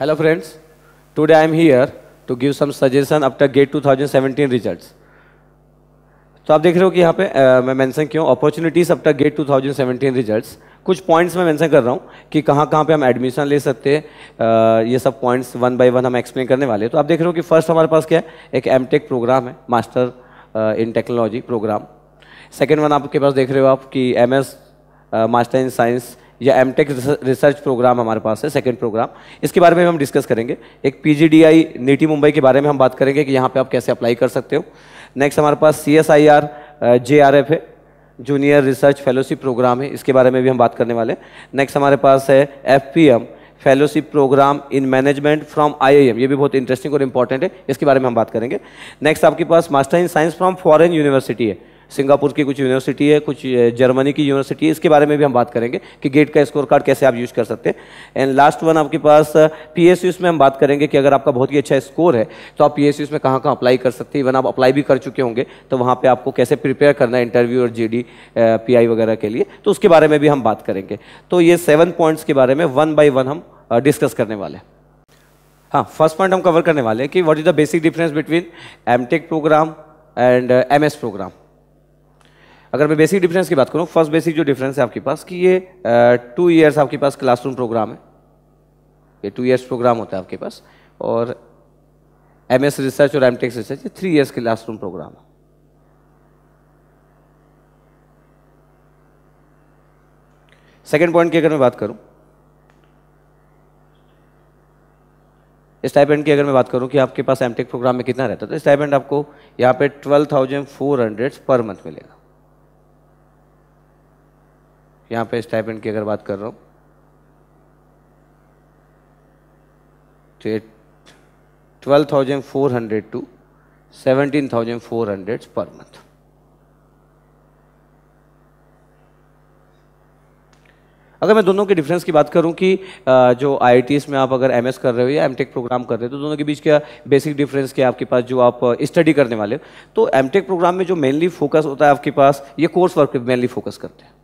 Hello friends, today I am here to give some suggestion to GATE 2017 results तो आप देख रहे हो कि यहाँ पे आ, मैं मेंशन क्यों अपॉर्चुनिटीज़ अपटा गेट 2017 रिजल्ट्स कुछ पॉइंट्स मैं मेंशन कर रहा हूँ कि कहाँ कहाँ पे हम एडमिशन ले सकते हैं ये सब पॉइंट्स वन बाय वन हम एक्सप्लेन करने वाले हैं तो आप देख रहे हो कि फर्स्ट हमारे पास क्या है एक एम प्रोग्राम है master in technology program second one आपके पास देख रहे हो आप कि एम मास्टर इन साइंस या एम टेक रिसर्च प्रोग्राम हमारे पास है सेकेंड प्रोग्राम इसके बारे में हम डिस्कस करेंगे एक P G D I NITIE Mumbai के बारे में हम बात करेंगे कि यहाँ पे आप कैसे अप्लाई कर सकते हो नेक्स्ट हमारे पास C S I R J R F है जूनियर रिसर्च फेलोशिप प्रोग्राम है इसके बारे में भी हम बात करने वाले हैं नेक्स्ट हमारे पास है F P M fellowship programme in management from IIM ये भी बहुत इंटरेस्टिंग और इंपॉर्टेंट है इसके बारे में हम बात करेंगे नेक्स्ट आपके पास master in science from foreign university है सिंगापुर की कुछ यूनिवर्सिटी है कुछ जर्मनी की यूनिवर्सिटी है इसके बारे में भी हम बात करेंगे कि गेट का स्कोर कार्ड कैसे आप यूज़ कर सकते हैं एंड लास्ट वन आपके पास पी एस में हम बात करेंगे कि अगर आपका बहुत ही अच्छा स्कोर है तो आप पी एस में कहाँ कहाँ अप्लाई कर सकते हैं इवन आप अप्लाई भी कर चुके होंगे तो वहाँ पर आपको कैसे प्रिपेयर करना है इंटरव्यू और जे डी पी आई वगैरह के लिए तो उसके बारे में भी हम बात करेंगे तो ये सेवन पॉइंट्स के बारे में वन बाई वन हम डिस्कस करने वाले हैं हाँ फर्स्ट पॉइंट हम कवर करने वाले हैं कि what is the basic difference between MTech program and MS program अगर मैं बेसिक डिफरेंस की बात करूँ फर्स्ट बेसिक जो डिफरेंस है आपके पास कि ये टू ईयर्स आपके पास क्लासरूम प्रोग्राम है ये टू ईयर्स प्रोग्राम होता है आपके पास और एम एस रिसर्च और एम टेक्स रिसर्च ये थ्री ईयर्स क्लासरूम प्रोग्राम है सेकेंड पॉइंट की अगर मैं बात करूं स्टाइपेंड की अगर मैं बात करूं कि आपके पास एमटेक प्रोग्राम में कितना रहता है तो स्टाइपेंड आपको यहाँ पे हंड्रेड पर मंथ मिलेगा यहाँ पे स्टाइपेंड की अगर बात कर रहा हूँ तो ये twelve thousand four hundred to seventeen thousand four hundred per month अगर मैं दोनों के डिफरेंस की बात करूं कि जो आई में आप अगर एमएस कर रहे हो या एमटेक प्रोग्राम कर रहे हो तो दोनों के बीच क्या बेसिक डिफरेंस क्या आपके पास जो आप स्टडी करने वाले हो तो एम प्रोग्राम में जो मेनली फोकस होता है आपके पास ये कोर्स वर्क पे मेनली फोकस करते हैं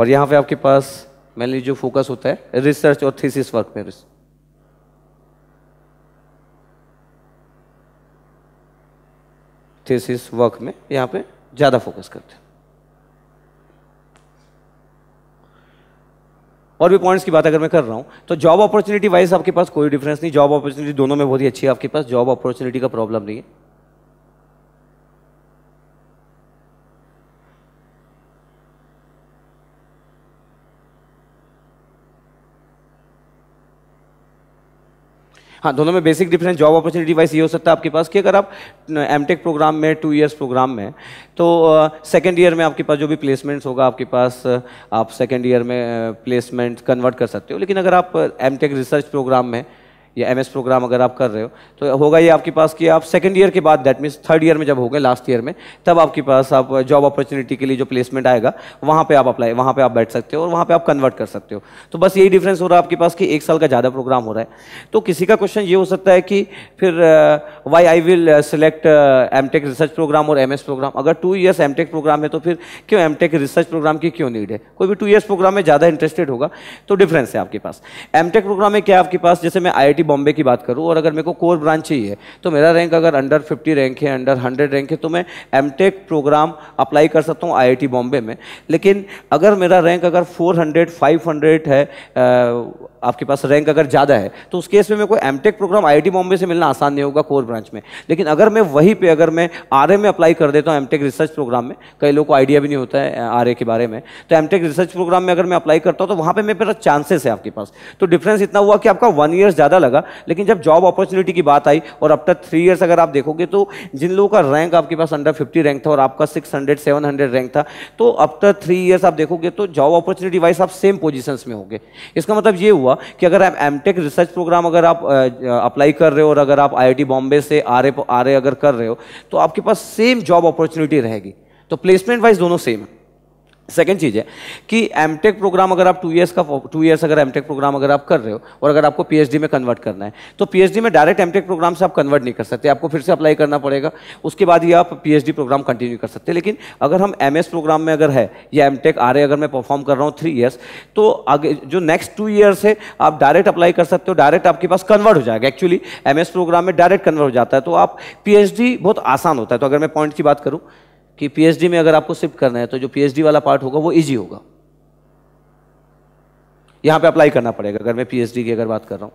और यहाँ पे आपके पास मेनली जो फोकस होता है रिसर्च और थीसिस वर्क में थीसिस वर्क में यहाँ पे ज़्यादा फोकस करते हैं और भी पॉइंट्स की बात अगर मैं कर रहा हूँ तो जॉब अपॉर्चुनिटी वाइज आपके पास कोई डिफरेंस नहीं जॉब अपॉर्चुनिटी दोनों में बहुत ही अच्छी है आपके पास जॉब अपॉर्चुनिटी का प्रॉब्लम नहीं है हाँ दोनों में basic difference job opportunity wise ये हो सकता है आपके पास कि अगर आप एम प्रोग्राम में टू ईयर्स प्रोग्राम में तो सेकेंड ईयर में आपके पास जो भी प्लेसमेंट्स होगा आपके पास आप सेकेंड ईयर में प्लेसमेंट कन्वर्ट कर सकते हो लेकिन अगर आप एम रिसर्च प्रोग्राम में या एमएस प्रोग्राम अगर आप कर रहे हो तो होगा ये आपके पास कि आप सेकेंड ईयर के बाद दैट मीन्स थर्ड ईयर में जब हो गए लास्ट ईयर में तब आपके पास आप जॉब अपॉर्चुनिटी के लिए जो प्लेसमेंट आएगा वहाँ पर आप अप्लाई वहाँ पर आप बैठ सकते हो और वहाँ पर आप कन्वर्ट कर सकते हो तो बस यही डिफरेंस हो रहा है आपके पास कि एक साल का ज़्यादा प्रोग्राम हो रहा है तो किसी का क्वेश्चन ये हो सकता है कि फिर why I will select M tech research program और एम एस प्रोग्राम अगर two years M tech program है तो फिर क्यों एम टेक रिसर्च प्रोग्राम की क्यों नीड है कोई भी टू ईयर्स प्रोग्राम में ज़्यादा इंटरेस्टेड होगा तो डिफरेंस है आपके पास एम टेक प्रोग्राम में क्या आपके पास जैसे मैं आई आईआईटी बॉम्बे की बात करूँ और अगर मेरे को कोर ब्रांच चाहिए तो मेरा रैंक अगर अंडर फिफ्टी रैंक है अंडर हंड्रेड रैंक है तो मैं एम प्रोग्राम अप्लाई कर सकता हूँ आई बॉम्बे में लेकिन अगर मेरा रैंक अगर फोर हंड्रेड फाइव हंड्रेड है आपके पास रैंक अगर ज़्यादा है तो उस केस में मेरे को एमटेक प्रोग्राम आईआईटी बॉम्बे से मिलना आसान नहीं होगा कोर ब्रांच में लेकिन अगर मैं वहीं पे अगर मैं आर में अप्लाई कर देता हूँ एमटेक रिसर्च प्रोग्राम में कई लोगों को आइडिया भी नहीं होता है आर के बारे में तो एम रिसर्च प्रोग्राम में अगर मैं अप्लाई करता हूँ तो वहाँ पर मेरे पास चांसेस है आपके पास तो डिफरेंस इतना हुआ कि आपका वन ईयर ज़्यादा लगा लेकिन जब जॉब अपॉर्चुनिटी की बात आई और अब थ्री ईयर्स अगर आप देखोगे तो जिन लोगों का रैंक आपके पास अंडर फिफ्टी रैंक था और आपका six hundred seven hundred rank था तो अब थ्री ईयर्स आप देखोगे तो जॉब अपॉर्चुनिटी वाइज आप सेम पोजिशन में होंगे इसका मतलब ये हुआ होगा कि अगर आप एम रिसर्च प्रोग्राम अगर आप अप्लाई कर रहे हो और अगर आप आई बॉम्बे से आर आर अगर कर रहे हो तो आपके पास सेम जॉब अपॉर्चुनिटी रहेगी तो प्लेसमेंट वाइज दोनों सेम है सेकेंड चीज़ है कि एम टेक प्रोग्राम अगर आप टू ईयर्स का टू ईयर्स अगर एम टेक प्रोग्राम अगर आप कर रहे हो और अगर आपको पीएचडी में कन्वर्ट करना है तो पीएचडी में डायरेक्ट एम टेक प्रोग्राम से आप कन्वर्ट नहीं कर सकते आपको फिर से अप्लाई करना पड़ेगा उसके बाद ही आप पीएचडी प्रोग्राम कंटिन्यू कर सकते हैं लेकिन अगर हम एम प्रोग्राम में अगर है या एम टेक आर अगर मैं परफॉर्म कर रहा हूँ थ्री ईयर्स तो आगे जो नेक्स्ट टू ईयर्स है आप डायरेक्ट अप्लाई कर सकते हो डायरेक्ट आपके पास कन्वर्ट हो जाएगा एक्चुअली एम प्रोग्राम में डायरेक्ट कन्वर्ट हो जाता है तो आप पी बहुत आसान होता है तो अगर मैं पॉइंट की बात करूँ कि पीएचडी में अगर आपको शिफ्ट करना है तो जो पीएचडी वाला पार्ट होगा वो ईजी होगा यहां पे अप्लाई करना पड़ेगा अगर मैं पीएचडी की अगर बात कर रहा हूँ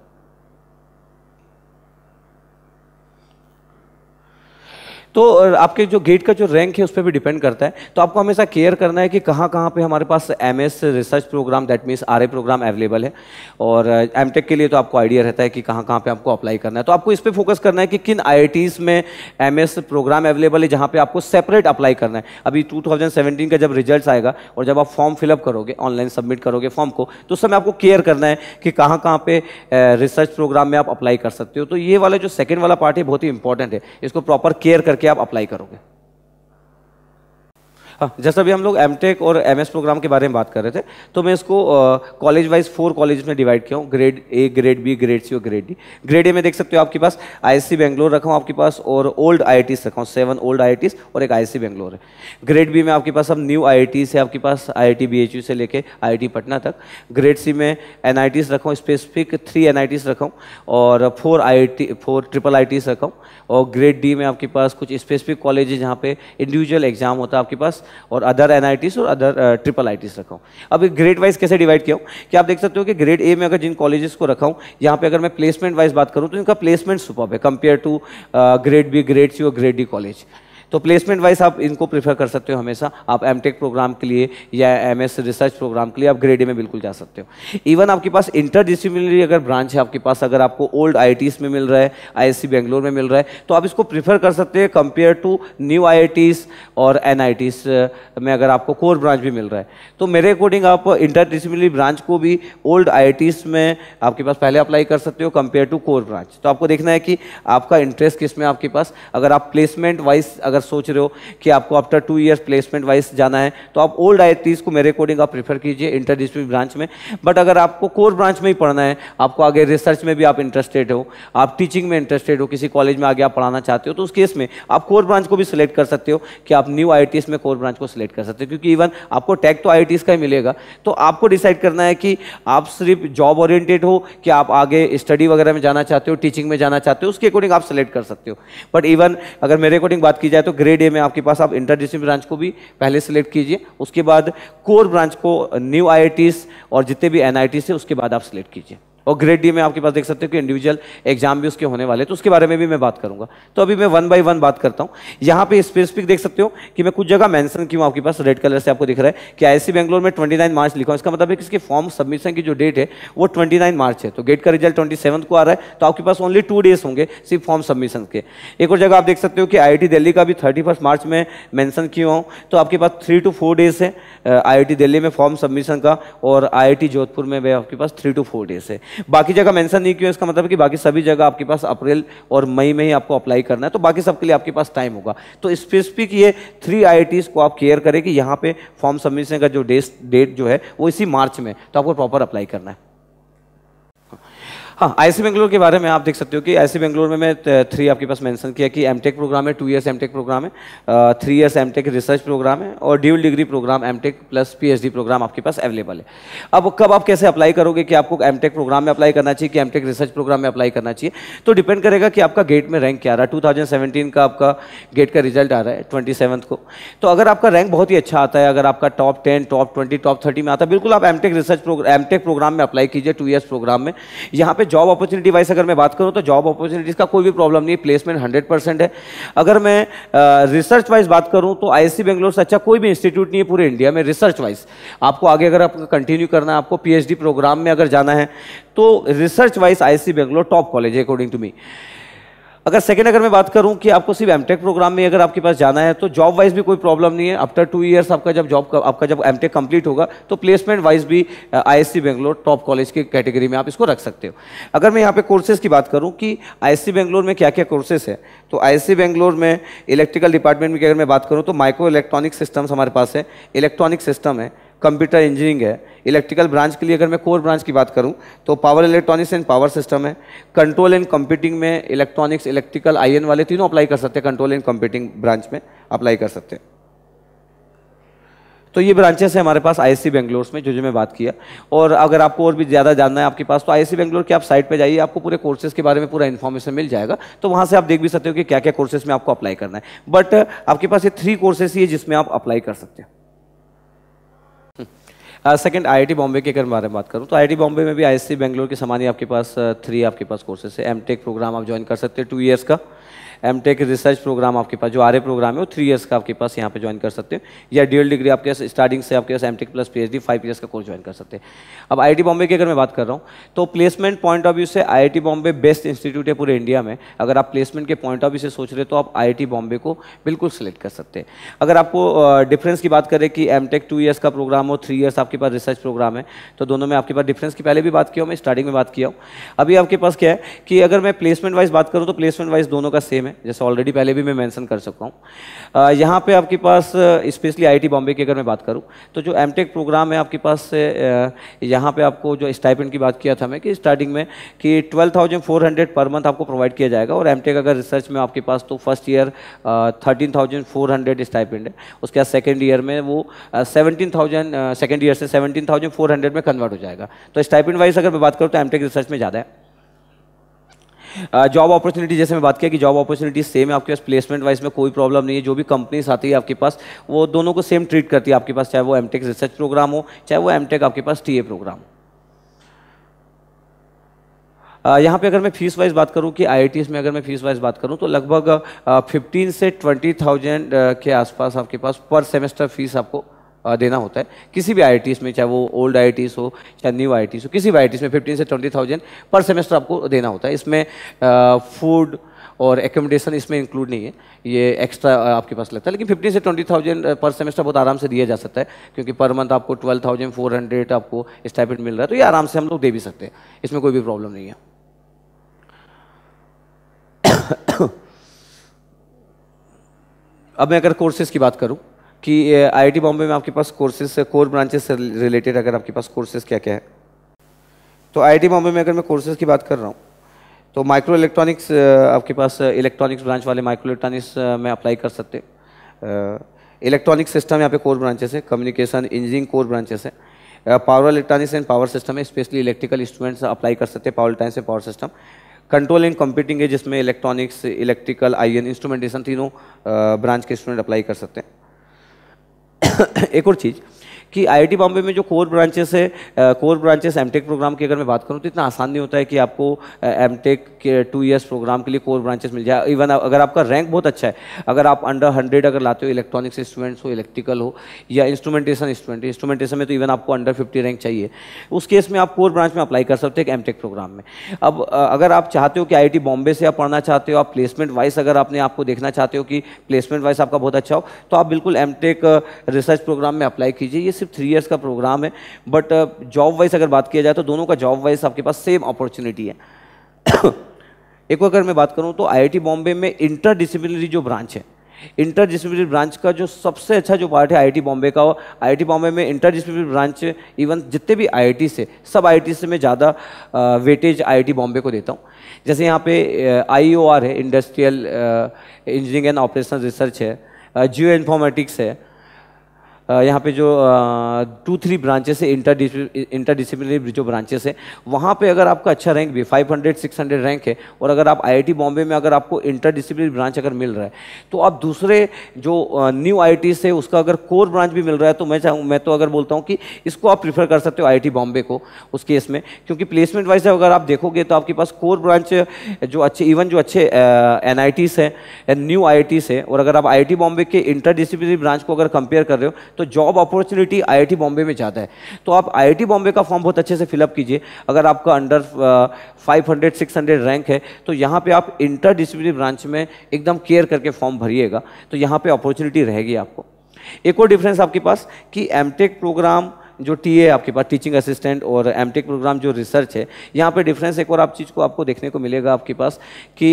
तो आपके जो गेट का जो रैंक है उस पर भी डिपेंड करता है तो आपको हमेशा केयर करना है कि कहाँ कहाँ पे हमारे पास M research program that means R program available है और एम के लिए तो आपको आइडिया रहता है कि कहाँ कहाँ पे आपको अप्लाई करना है तो आपको इस पर फोकस करना है कि किन आई में एम प्रोग्राम अवेलेबल है जहाँ पर आपको सेपरेट अप्लाई करना है अभी टू का जब रिजल्ट आएगा और जब आप फॉर्म फिलअप करोगे ऑनलाइन सबमिट करोगे फॉर्म को तो उस समय आपको केयर करना है कि कहाँ कहाँ पर रिसर्च प्रोग्राम में आप अप्लाई कर सकते हो तो ये वाला जो सेकेंड वाला पार्ट है बहुत ही इंपॉर्टेंट है इसको प्रॉपर केयर करके आप अप्लाई करोगे हाँ जैसा भी हम लोग एम और एम प्रोग्राम के बारे में बात कर रहे थे तो मैं इसको कॉलेज वाइज फोर कॉलेज में डिवाइड किया हूँ grade A grade B grade C और ग्रेड डी ग्रेड ए में देख सकते हो आपके पास आई बेंगलोर रखा हूँ आपके पास और ओल्ड आई रखा हूँ सेवन ओल्ड आई और एक आई बेंगलोर है ग्रेड बी में आपके पास अब न्यू आई से आपके पास आई आई से लेके आई पटना तक ग्रेड सी में एन आई रखा हूँ स्पेसिफिक थ्री एन आई रखा हूँ और four I four triple I रखा हूँ और ग्रेड डी में आपके पास कुछ स्पेसिफिक कॉलेज है जहाँ पे इंडिविजुअल एग्जाम होता है आपके पास और अदर एन और अदर ट्रिपल आई रखा हूँ अब ग्रेड वाइज कैसे डिवाइड किया हूँ कि आप देख सकते हो कि ग्रेड ए में अगर जिन कॉलेजेस को रखा हूँ यहाँ पे अगर मैं प्लेसमेंट वाइज बात करूँ तो इनका प्लेसमेंट सुपर है compare to grade B grade C और ग्रेड डी कॉलेज तो प्लेसमेंट वाइज आप इनको प्रीफर कर सकते हो हमेशा आप एम प्रोग्राम के लिए या एम रिसर्च प्रोग्राम के लिए आप ग्रेड में बिल्कुल जा सकते हो इवन आपके पास इंटर डिसिप्लिनरी अगर ब्रांच है आपके पास अगर आपको ओल्ड आई में मिल रहा है आई बेंगलोर में मिल रहा है तो आप इसको प्रीफर कर सकते हैं कंपेयर टू न्यू आई और एन में अगर आपको कोर ब्रांच भी मिल रहा है तो मेरे अकॉर्डिंग आप इंटर डिसिप्लिनरी ब्रांच को भी ओल्ड आई में आपके पास पहले अप्लाई कर सकते हो कंपेयर टू कोर ब्रांच तो आपको देखना है कि आपका इंटरेस्ट किस में आपके पास अगर आप प्लेसमेंट वाइज अगर अगर सोच रहे हो कि आपको after two years placement wise जाना है तो आप ओल्ड आई को मेरे अकॉर्डिंग आप प्रीफर कीजिए इंटर डिस्ट्रिक्ट ब्रांच में बट अगर आपको कोर ब्रांच में ही पढ़ना है आपको आगे रिसर्च में भी आप इंटरेस्टेड हो आप टीचिंग में इंटरेस्टेड हो किसी कॉलेज में आगे आप पढ़ाना चाहते हो तो उस केस में आप कोर ब्रांच को भी सिलेक्ट कर सकते हो कि आप न्यू आई में कोर ब्रांच को सिलेक्ट कर सकते हो क्योंकि इवन आपको टैग तो आई का ही मिलेगा तो आपको डिसाइड करना है कि आप सिर्फ जॉब ओरिएंटेड हो कि आप आगे स्टडी वगैरह में जाना चाहते हो टीचिंग में जाना चाहते हो उसके अकॉर्डिंग आप सिलेक्ट कर सकते हो बट इवन अगर मेरे अकॉर्डिंग बात की जाए तो ग्रेड ए में आपके पास आप इंटर डिस्ट्रिक्ट ब्रांच को भी पहले सेलेक्ट कीजिए उसके बाद कोर ब्रांच को न्यू आई और जितने भी एन आई उसके बाद आप सिलेक्ट कीजिए और ग्रेड डी में आपके पास देख सकते हो कि इंडिविजुअल एग्जाम भी उसके होने वाले तो उसके बारे में भी मैं बात करूंगा तो अभी मैं वन बाई वन बात करता हूँ यहाँ पे स्पेसिफिक देख सकते हो कि मैं कुछ जगह मैंसन हूँ आपके पास रेड कलर से आपको दिख रहा है कि आई बैंगलोर में ट्वेंटी मार्च लिखा इसका मतलब है कि इसके फॉर्म सबमिशन की जो डेट है वो ट्वेंटी मार्च है तो गेट का रिजल्ट ट्वेंटी को आ रहा है तो आपके पास ओनली टू डेज होंगे सिर्फ फॉर्म सबमिशन के एक और जगह आप देख सकते हो कि आई दिल्ली का भी थर्टी मार्च में मैंसन किया हूँ तो आपके पास थ्री टू फोर डेज है आई दिल्ली में फॉर्म सबमिशन का और आई जोधपुर में भी आपके पास थ्री टू फोर डेज है बाकी जगह मेंशन नहीं किया इसका मतलब कि बाकी सभी जगह आपके पास अप्रैल और मई में ही आपको अप्लाई करना है तो बाकी सबके लिए आपके पास टाइम होगा तो स्पेसिफिक ये थ्री आई को आप केयर करें कि यहाँ पे फॉर्म सबमिशन का जो डेट डेट जो है वो इसी मार्च में तो आपको प्रॉपर अप्लाई करना है हाँ आई सी बेंगलोर के बारे में आप देख सकते हो कि आई सी बेंगलोर में मैं थ्री आपके पास मेंशन किया कि एम प्रोग्राम है टू इयर्स एम प्रोग्राम है three years M research program है और dual degree program M plus P program आपके पास अवेलेबल है अब कब आप कैसे अप्लाई करोगे कि आपको एम प्रोग्राम में अप्लाई करना चाहिए कि एम रिसर्च प्रोग्राम में अप्लाई करना चाहिए तो डिपेंड करेगा कि आपका गेट में रैंक क्या रहा है टू का आपका गेट का रिजल्ट आ रहा है ट्वेंटी को तो अगर आपका रैंक बहुत ही अच्छा आता है अगर आपका top ten top twenty top thirty में आता है बिल्कुल आप M research program M program में अप्लाई कीजिए टू ईयर्स प्रोग्राम में यहाँ पर जॉब अपॉर्चुनिटी वाइज अगर मैं बात करूँ तो जॉब अपॉर्चुनिटीज़ का कोई भी प्रॉब्लम नहीं प्लेसमेंट हंड्रेड परसेंट है अगर मैं रिसर्च वाइज बात करूँ तो आई बेंगलोर से अच्छा कोई भी इंस्टीट्यूट नहीं है पूरे इंडिया में रिसर्च वाइज आपको आगे अगर आपको कंटिन्यू करना है आपको पी प्रोग्राम में अगर जाना है तो research wise I Bangalore top college है अकॉर्डिंग टू मी अगर सेकेंड अगर मैं बात करूं कि आपको सिर्फ एमटेक प्रोग्राम में अगर आपके पास जाना है तो जॉब वाइज भी कोई प्रॉब्लम नहीं है आफ्टर टू इयर्स आपका जब जॉब आपका जब एमटेक कंप्लीट होगा तो प्लेसमेंट वाइज भी आईएससी बेंगलोर टॉप कॉलेज के कैटेगरी में आप इसको रख सकते हो अगर मैं यहाँ पे कोर्सेज की बात करूँ कि आई बेंगलोर तो में क्या क्या कोर्सेस है तो आई बेंगलोर में इलेक्ट्रिकल डिपार्टमेंट में अगर मैं बात करूँ तो माइक्रो इलेक्ट्रॉनिक सिस्टम्स हमारे पास है इलेक्ट्रॉनिक सिस्टम है कंप्यूटर इंजीनियरिंग है इलेक्ट्रिकल ब्रांच के लिए अगर मैं कोर ब्रांच की बात करूं तो power electronics and power system है कंट्रोल एंड कंप्यूटिंग में इलेक्ट्रॉनिक्स इलेक्ट्रिकल आईएन वाले तीनों अप्लाई कर सकते हैं कंट्रोल एंड कंप्यूटिंग ब्रांच में अप्लाई कर सकते हैं तो ये ब्रांचेस है हमारे पास आई बेंगलोर में जो जो मैं बात किया और अगर आपको और भी ज़्यादा जानना है आपके पास तो आई बेंगलोर की आप साइट पे जाइए आपको पूरे कोर्सेज के बारे में पूरा इन्फॉर्मेशन मिल जाएगा तो वहाँ से आप देख भी सकते हो कि क्या क्या कोर्सेज में आपको अप्लाई करना है बट आपके पास ये थ्री कोर्सेज ही है जिसमें आप अप्लाई कर सकते हैं सेकंड आईआईटी बॉम्बे के अगर बारे में बात करूँ तो आईआईटी बॉम्बे में भी आईएससी बेंगलोर के समान ही आपके पास थ्री uh, आपके पास कोर्सेस है एमटेक प्रोग्राम आप ज्वाइन कर सकते हैं टू ईयर्स का एम टेक रिसर्च प्रोग्राम आपके पास जो आर प्रोग्राम है वो थ्री ईयर्स का आपके पास यहाँ पे ज्वाइन कर सकते हो या डी डिग्री आपके पास स्टार्टिंग से आपके पास M tech plus P H D five years का कोर्स ज्वाइन कर सकते हैं अब आई बॉम्बे की अगर मैं बात कर रहा हूँ तो प्लेसमेंट पॉइंट ऑफ व्यू से आई बॉम्बे बेस्ट इंस्टीट्यूट है पूरे इंडिया में अगर आप प्लेसमेंट के पॉइंट ऑफ व्यू से सोच रहे तो आप आई बॉम्बे को बिल्कुल सिलेक्ट कर सकते हैं अगर आपको डिफरेंस की बात करें कि एम टेक टू ईयर्स का प्रोग्राम हो थ्री ईयर्स आपके पास रिसर्च प्रोग्राम है तो दोनों में आपके पास डिफरेंस की पहले भी बात किया हूँ मैं स्टार्टिंग में बात किया हूँ अभी आपके पास क्या है कि अगर मैं प्लेसमेंट वाइज बात करूँ तो प्लेसमेंट वाइज दोनों का सेम में जैसे ऑलरेडी पहले भी मैं मेंशन कर चुका हूँ यहाँ पे आपके पास स्पेशली आईटी बॉम्बे की अगर मैं बात करूँ तो जो एमटेक प्रोग्राम है आपके पास से यहाँ पे आपको जो स्टाइपेंड की बात किया था मैं कि स्टार्टिंग में कि ट्वेल्व पर मंथ आपको प्रोवाइड किया जाएगा और एम अगर रिसर्च में आपके पास तो first year thirteen thousand stipend है उसके बाद सेकेंड ईयर में वो सेवनटीन थाउजेंड सेकेंड ईयर से सेवनटीन थाउजेंड फोर हंड्रेड में कन्वर्ट हो जाएगा तो स्टाइपेंड वाइज अगर मैं बात करूँ तो एमटेक रिसर्च में ज़्यादा है जॉब uh, अपॉर्चुनिटी जैसे मैं बात किया कि जॉब अपॉर्चुनिटी सेम है आपके पास प्लेसमेंट वाइज में कोई प्रॉब्लम नहीं है जो भी कंपनीज आती है आपके पास वो दोनों को सेम ट्रीट करती है आपके पास चाहे वो एम रिसर्च प्रोग्राम हो चाहे वो एम आपके पास टी प्रोग्राम uh, यहाँ पे अगर मैं फीस वाइज बात करूँ कि आई में अगर मैं फीस वाइज बात करूँ तो लगभग 15 uh, से 20,000 के आसपास आपके पास पर सेमेस्टर फीस आपको देना होता है किसी भी आई में चाहे वो ओल्ड आई हो चाहे न्यू आई हो किसी भी आई में फिफ्टीन से ट्वेंटी थाउजेंड पर सेमेस्टर आपको देना होता है इसमें फूड और एकोमोडेशन इसमें इंक्लूड नहीं है ये एक्स्ट्रा आपके पास लगता है लेकिन फिफ्टीन से ट्वेंटी थाउजेंड पर सेमेस्टर बहुत आराम से दिया जा सकता है क्योंकि पर मंथ आपको ट्वेल्व थाउजेंड फोर हंड्रेड आपको स्टाइपेंड मिल रहा है तो ये आराम से हम लोग दे भी सकते हैं इसमें कोई भी प्रॉब्लम नहीं है अब मैं अगर कोर्सेज की बात करूँ कि आईआईटी बॉम्बे में आपके पास कोर्सेज कोर ब्रांचेस से रिलेटेड अगर आपके पास कोर्सेज क्या क्या है तो आईआईटी बॉम्बे में अगर मैं कोर्सेज की बात कर रहा हूँ तो माइक्रो इलेक्ट्रॉनिक्स आपके पास इलेक्ट्रॉनिक्स ब्रांच वाले माइक्रो इलेक्ट्रॉनिक्स में अप्लाई कर सकते इलेक्ट्रॉनिक सिस्टम यहाँ पे कोर ब्रांचेस है कम्युनिकेशन इंजीनियरिंग कोर ब्रांचेस है power electronics and power system है स्पेशली इलेक्ट्रिकल इंस्ट्रूमेंट्स अप्लाई कर सकते हैं power electronics and power system control and computing है जिसमें electronics electrical I N instrumentation तीनों ब्रांच के स्टूडेंट अप्लाई कर सकते हैं एक और चीज़ कि आईआईटी बॉम्बे में जो कोर ब्रांचेस है कोर ब्रांचेस एमटेक प्रोग्राम की अगर मैं बात करूँ तो इतना आसान नहीं होता है कि आपको एमटेक के टू ईयर्स प्रोग्राम के लिए कोर ब्रांचेस मिल जाए इवन अगर आपका रैंक बहुत अच्छा है अगर आप अंडर हंड्रेड अगर लाते हो इलेक्ट्रॉनिक्स स्टूडेंट्स हो इलेक्ट्रिकल हो या इंस्ट्रूमेंटेशन स्टूडेंट इंस्ट्रूमेंटेशन में तो इवन आपको अंडर फिफ्टी रैंक चाहिए उस केस में आप कोर ब्रांच में अप्लाई कर सकते हैं एम टेक प्रोग्राम में अब अगर आप चाहते हो कि आई बॉम्बे से आप पढ़ना चाहते हो आप प्लेसमेंट वाइज अगर आपने आपको देखना चाहते हो कि प्लेसमेंट वाइज आपका बहुत अच्छा हो तो आप बिल्कुल एम रिसर्च प्रोग्राम में अप्लाई कीजिए ये सिर्फ थ्री ईयर्स का प्रोग्राम है बट जॉब वाइज अगर बात किया जाए तो दोनों का जॉब वाइज आपके पास सेम अपॉर्चुनिटी है एक अगर मैं बात करूँ तो आई बॉम्बे में इंटर डिसिप्लिनरी जो ब्रांच है इंटर डिसिप्लिनरी ब्रांच का जो सबसे अच्छा जो पार्ट है आई बॉम्बे का आई बॉम्बे में इंटर ब्रांच इवन जितने भी आई से सब आई से मैं ज़्यादा वेटेज आई बॉम्बे को देता हूँ जैसे यहाँ पे आई uh, है industrial engineering and operation research है जियो uh, इन्फॉर्मेटिक्स है यहाँ पे जो टू थ्री ब्रांचेस है इंटर इंटरडिसिप्लिनरी जो ब्रांचेस है वहाँ पे अगर आपका अच्छा रैंक भी 500 600 रैंक है और अगर आप आईआईटी बॉम्बे में अगर आपको डिसिप्लिनरी ब्रांच अगर मिल रहा है तो आप दूसरे जो न्यू आई से उसका अगर कोर ब्रांच भी मिल रहा है तो मैं चाहूँ मैं तो अगर बोलता हूँ कि इसको आप प्रीफर कर सकते हो आई बॉम्बे को उस केस में क्योंकि प्लेसमेंट वाइज अगर आप देखोगे तो आपके पास कोर ब्रांच जो अच्छे इवन जो अच्छे N I Ts new I I Ts है और अगर आप आई बॉम्बे के इंटर ब्रांच को अगर कंपेयर कर रहे हो तो जॉब अपॉर्चुनिटी आईआईटी बॉम्बे में ज़्यादा है तो आप आईआईटी बॉम्बे का फॉर्म बहुत अच्छे से फिलअप कीजिए अगर आपका under five hundred six hundred rank है तो यहाँ पर आप इंटर ब्रांच में एकदम केयर करके फॉर्म भरिएगा तो यहाँ पर अपॉर्चुनिटी रहेगी आपको एक और डिफरेंस आपके पास कि एम प्रोग्राम जो टीए आपके पास टीचिंग असिस्टेंट और एमटेक प्रोग्राम जो रिसर्च है यहाँ पे डिफरेंस एक और आप चीज़ को आपको देखने को मिलेगा आपके पास कि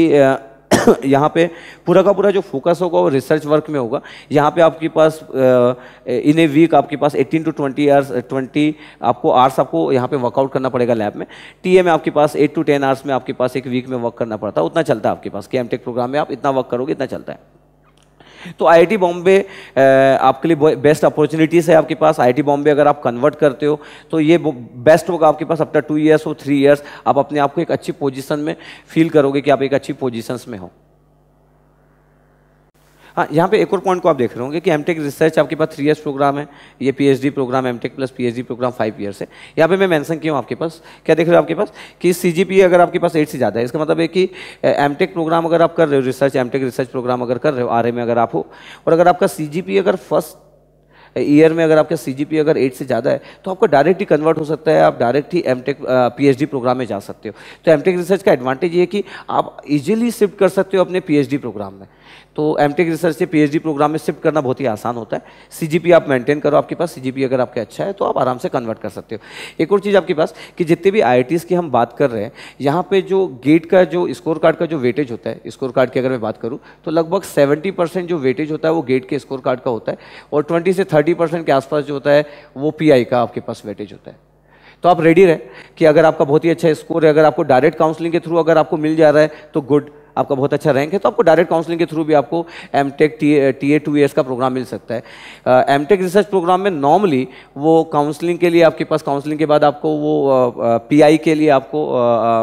यहाँ पे पूरा का पूरा जो फोकस होगा वो रिसर्च वर्क में होगा यहाँ पे आपके पास इन ए वीक आपके पास 18 टू 20 आवर्स 20 आपको आवर्स आपको यहाँ पे वर्कआउट करना पड़ेगा लैब में टीए में आपके पास 8 टू 10 आवर्स में आपके पास एक वीक में वर्क करना पड़ता है उतना चलता है आपके पास के प्रोग्राम में आप इतना वर्क करोगे इतना चलता है तो आईआईटी बॉम्बे आपके लिए बेस्ट अपॉर्चुनिटीज़ है आपके पास आईआईटी बॉम्बे अगर आप कन्वर्ट करते हो तो ये बेस्ट होगा आपके पास अपना टू ईयर्स हो थ्री ईयर्स आप अपने आप को एक अच्छी पोजिशन में फील करोगे कि आप एक अच्छी पोजिशन में हो हाँ यहाँ पे एक और पॉइंट को आप देख रहे होंगे कि एमटेक रिसर्च आपके पास थ्री ईयर्स प्रोग्राम है ये P program M plus P program five years है यहाँ पे मैं मैंसन किया हूँ आपके पास क्या देख रहे हो आपके पास कि सी अगर आपके पास एट से ज़्यादा है इसका मतलब है कि एम प्रोग्राम अगर आप कर रहे हो रिसर्च एम रिसर्च प्रोग्राम अगर कर रहे हो आर में अगर आप हो और अगर आपका सी अगर फर्स्ट ईयर में अगर आपका सी अगर एट से ज़्यादा है तो आपका डायरेक्ट ही कन्वर्ट हो सकता है आप डायरेक्ट ही एम टेक पी प्रोग्राम में जा सकते हो तो एम रिसर्च का एडवांटेज ये है कि आप इजीली शिफ्ट कर सकते हो अपने पी प्रोग्राम में तो एम टेक रिसर्च से पी प्रोग्राम में शिफ्ट करना बहुत ही आसान होता है सी आप मेंटेन करो आपके पास सी अगर आपके अच्छा है तो आप आराम से कन्वर्ट कर सकते हो एक और चीज़ आपके पास कि जितने भी आई की हम बात कर रहे हैं यहाँ पर जो गेट का जो स्कोर कार्ड का जो वेटेज होता है स्कोर कार्ड की अगर मैं बात करूँ तो लगभग सेवेंटी जो वेटेज होता है वो गेट के स्कोर कार्ड का होता है और ट्वेंटी से थर्टी के आसपास जो होता है वो पी का आपके पास वेटेज होता है तो आप रेडी रहे कि अगर आपका बहुत ही अच्छा स्कोर है अगर आपको डायरेक्ट काउंसलिंग के थ्रू अगर आपको मिल जा रहा है तो गुड आपका बहुत अच्छा रैंक है तो आपको डायरेक्ट काउंसलिंग के थ्रू भी आपको M tech T A two years का प्रोग्राम मिल सकता है एम टेक रिसर्च प्रोग्राम में नॉर्मली वो काउंसलिंग के लिए आपके पास काउंसलिंग के बाद आपको वो पी आई के लिए आपको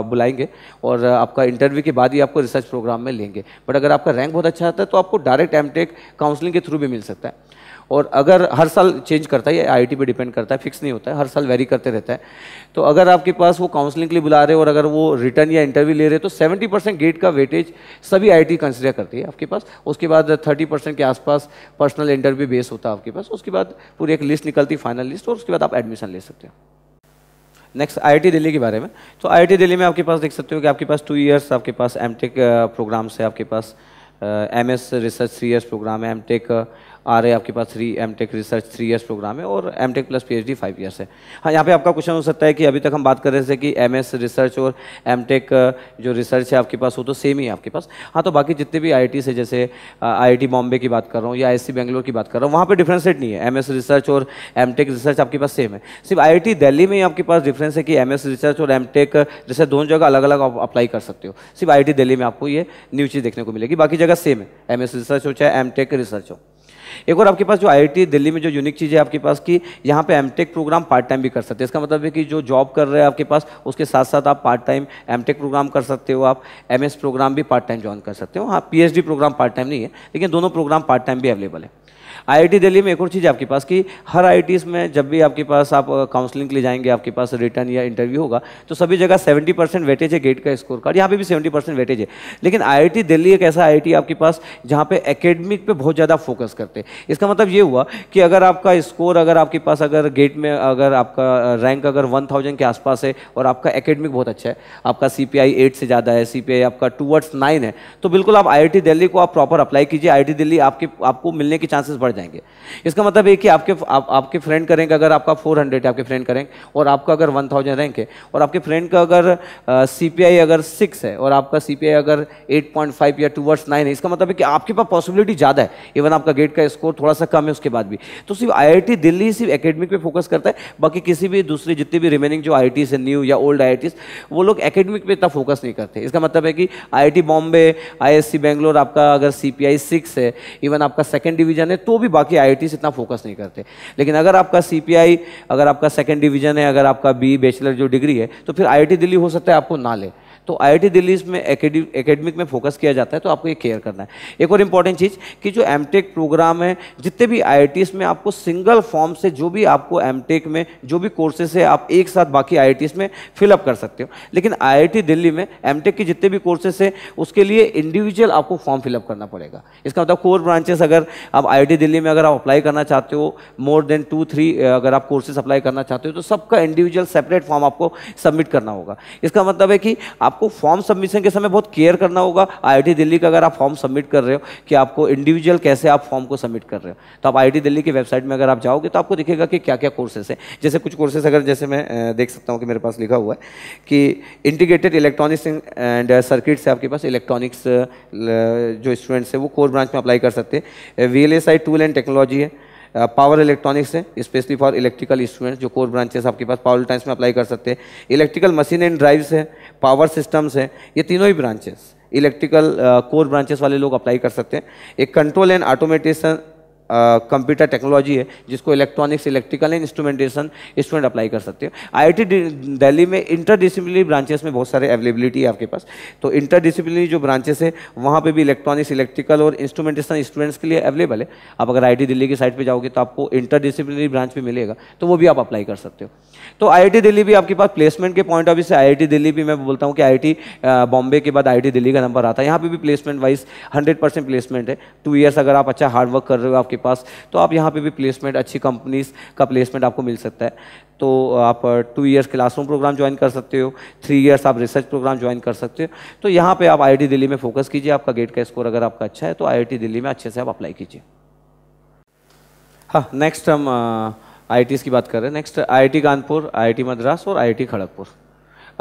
बुलाएंगे और आपका इंटरव्यू के बाद ही आपको रिसर्च प्रोग्राम में लेंगे बट अगर आपका रैंक बहुत अच्छा आता है तो आपको डायरेक्ट एम टेक काउंसलिंग के थ्रू भी मिल सकता है और अगर हर साल चेंज करता है आई आईटी पे डिपेंड करता है फिक्स नहीं होता है हर साल वेरी करते रहता है तो अगर आपके पास वो काउंसलिंग के लिए बुला रहे हो और अगर वो रिटर्न या इंटरव्यू ले रहे हो तो 70 परसेंट गेट का वेटेज सभी टी कंसिडर करती है आपके पास उसके बाद 30 परसेंट के आसपास पर्सनल इंटरव्यू बेस होता है आपके पास उसके बाद पूरी एक लिस्ट निकलती है फाइनल लिस्ट और उसके बाद आप एडमिशन ले सकते हो नेक्स्ट आईआईटी दिल्ली के बारे में तो आईआईटी दिल्ली में आपके पास देख सकते हो कि आपके पास टू इयर्स आपके पास एमटेक प्रोग्राम्स है आपके पास MS research three years program है एमटेक रहे हैं आपके पास three M tech research three years program है और M tech plus P H D five years है हाँ यहाँ पे आपका क्वेश्चन हो सकता है कि अभी तक हम बात कर रहे थे कि एम एस रिसर्च और एम टेक जो रिसर्च है आपके पास हो तो सेम ही है आपके पास हाँ तो बाकी जितने भी आई आई से जैसे आई आई टी बॉम्बे की बात कर रहा हूँ या आई सी बेंगलोर की बात कर रहा हूँ वहाँ पर डिफ्रेंसेट नहीं है एम एस रिसर्च और एम टेक रिसर्च आपके पास सेम है सिर्फ आई आई दिल्ली में ही आपके पास डिफरेंस है कि एम एस रिसर्च और एम टेक जैसे दोनों जगह अलग अलग आप अप्लाई कर सकते हो सिर्फ आई दिल्ली में आपको ये न्यू चीज़ देखने को मिलेगी बाकी जगह सेम है एम एस रिसर्च हो चाहे एम टेक रिसर्च हो एक और आपके पास जो आई दिल्ली में जो यूनिक चीज़ है आपके पास कि यहाँ पे एम प्रोग्राम पार्ट टाइम भी कर सकते हैं इसका मतलब है कि जो जॉब कर रहे हैं आपके पास उसके साथ साथ आप पार्ट टाइम एम प्रोग्राम कर सकते हो आप एम प्रोग्राम भी पार्ट टाइम ज्वाइन कर सकते हो हाँ पी प्रोग्राम पार्ट टाइम नहीं है लेकिन दोनों प्रोग्राम पार्ट टाइम भी अवेलेबल है आईआईटी दिल्ली में एक और चीज़ आपके पास कि हर आई में जब भी आपके पास आप काउंसलिंग के लिए जाएंगे आपके पास रिटर्न या इंटरव्यू होगा तो सभी जगह सेवेंटी परसेंट वेटेज है गेट का स्कोर कार्ड यहाँ पे भी सेवेंटी परसेंट वेटेज है लेकिन आई दिल्ली एक ऐसा आई आपके पास जहाँ पे एकेडमिक पे बहुत ज़्यादा फोकस करते हैं इसका मतलब ये हुआ कि अगर आपका स्कोर अगर आपके पास अगर गेट में अगर आपका रैंक अगर वन थाउजेंड के आसपास है और आपका एकेडमिक बहुत अच्छा है आपका सी पी आई एट से ज़्यादा है सी पी आई आपका टूवर्ड्स नाइन है तो बिल्कुल आप आई दिल्ली को आप प्रॉपर अप्लाई कीजिए आई दिल्ली आपके आपको मिलने के चांसेस बढ़ बढ़ जाएंगे इसका मतलब ये कि आपके आप, आपके फ्रेंड का रैंक अगर आपका 400 है आपके फ्रेंड का रैंक और आपका अगर 1000 रैंक है और आपके फ्रेंड का अगर सीपीआई अगर सिक्स है और आपका सीपीआई अगर 8.5 या टूवर्ड्स नाइन है इसका मतलब है कि आपके पास पॉसिबिलिटी ज़्यादा है इवन आपका गेट का स्कोर थोड़ा सा कम है उसके बाद भी तो सिर्फ आई दिल्ली सिर्फ एकेडमिक पर फोकस करता है बाकी किसी भी दूसरी जितनी भी रिमेनिंग जो आई है न्यू या ओल्ड आई वो लोग एकेडमिक पर इतना फोकस नहीं करते इसका मतलब है कि I Bombay I S Bangalore आपका अगर सी पी है इवन आपका सेकेंड डिवीजन है तो भी बाकी आई इतना फोकस नहीं करते लेकिन अगर आपका सी अगर आपका सेकेंड डिवीजन है अगर आपका बी बैचलर जो डिग्री है तो फिर आई दिल्ली हो सकता है आपको ना ले तो आईआईटी दिल्ली में एकेडमिक में फोकस किया जाता है तो आपको ये केयर करना है एक और इम्पॉर्टेंट चीज़ कि जो एम प्रोग्राम है जितने भी आई में आपको सिंगल फॉर्म से जो भी आपको एम में जो भी कोर्सेज है आप एक साथ बाकी आई में फिलअप कर सकते हो लेकिन आई दिल्ली में एम के जितने भी कोर्सेस है उसके लिए इंडिविजुअल आपको फॉर्म फिलअप करना पड़ेगा इसका मतलब कोर ब्रांचेस अगर आप आई दिल्ली में अगर आप अप्लाई करना चाहते हो मोर देन टू थ्री अगर आप कोर्सेज अप्लाई करना चाहते हो तो सबका इंडिविजुअल सेपरेट फॉर्म आपको सबमिट करना होगा इसका मतलब है कि आप आपको फॉर्म सबमिशन के समय बहुत केयर करना होगा आईआईटी दिल्ली का अगर आप फॉर्म सबमिट कर रहे हो कि आपको इंडिविजुअल कैसे आप फॉर्म को सबमिट कर रहे हो तो आप आई दिल्ली की वेबसाइट में अगर आप जाओगे तो आपको दिखेगा कि क्या क्या कोर्सेस हैं जैसे कुछ कोर्सेस अगर जैसे मैं देख सकता हूँ कि मेरे पास लिखा हुआ है कि इंटीग्रेटेड इलेक्ट्रॉनिक्स एंड सर्किट्स है आपके पास इलेक्ट्रॉनिक्स जो स्टूडेंट्स हैं वो कोर ब्रांच में अप्लाई कर सकते हैं V L S I tool and technology है पावर इलेक्ट्रॉनिक्स है स्पेशली फॉर इलेक्ट्रिकल स्टूडेंट्स जो कोर ब्रांचेस आपके पास पावर टाइम्स में अप्लाई कर सकते हैं इलेक्ट्रिकल मशीन एंड ड्राइव्स है पावर सिस्टम्स है ये तीनों ही ब्रांचेस इलेक्ट्रिकल कोर ब्रांचेस वाले लोग अप्लाई कर सकते हैं एक control and automation computer technology है जिसको electronics electrical and instrumentation student apply कर सकते हो आईआईटी दिल्ली में इंटर डिसिप्लिनरी ब्रांचेस में बहुत सारे अवेलेबिलिटी है आपके पास तो इंटर डिसिप्लिनरी जो ब्रांचेस है वहाँ पर भी इलेक्ट्रॉनिक्स इलेक्ट्रिकल और इंस्ट्रूमेंटेशन स्टूडेंट्स के लिए अवेलेबल है आप अगर आई दिल्ली की साइट पर जाओगे तो आपको इंटर डिसिप्लिनरी ब्रांच भी मिलेगा तो वो भी आप अप्लाई कर सकते हो तो आई दिल्ली भी आपके पास प्लेसमेंट के पॉइंट ऑफ व्यू से आई दिल्ली भी मैं बोलता हूँ कि आई बॉम्बे के बाद आई दिल्ली का नंबर आता है यहाँ पर भी प्लेसमेंट वाइज हंड्रेड प्लेसमेंट है टू ईयर्स अगर आप अच्छा हार्डवर्क कर रहे हो आपके पास तो आप यहाँ पे भी प्लेसमेंट अच्छी कंपनीज का प्लेसमेंट आपको मिल सकता है तो आप two years classroom program join कर सकते हो थ्री इयर्स आप रिसर्च प्रोग्राम ज्वाइन कर सकते हो तो यहाँ पे आप आई दिल्ली में फोकस कीजिए आपका गेट का स्कोर अगर आपका अच्छा है तो आई दिल्ली में अच्छे से आप अप्लाई कीजिए हाँ नेक्स्ट हम आई uh, की बात कर रहे हैं next I Kanpur I Madras और आई खड़गपुर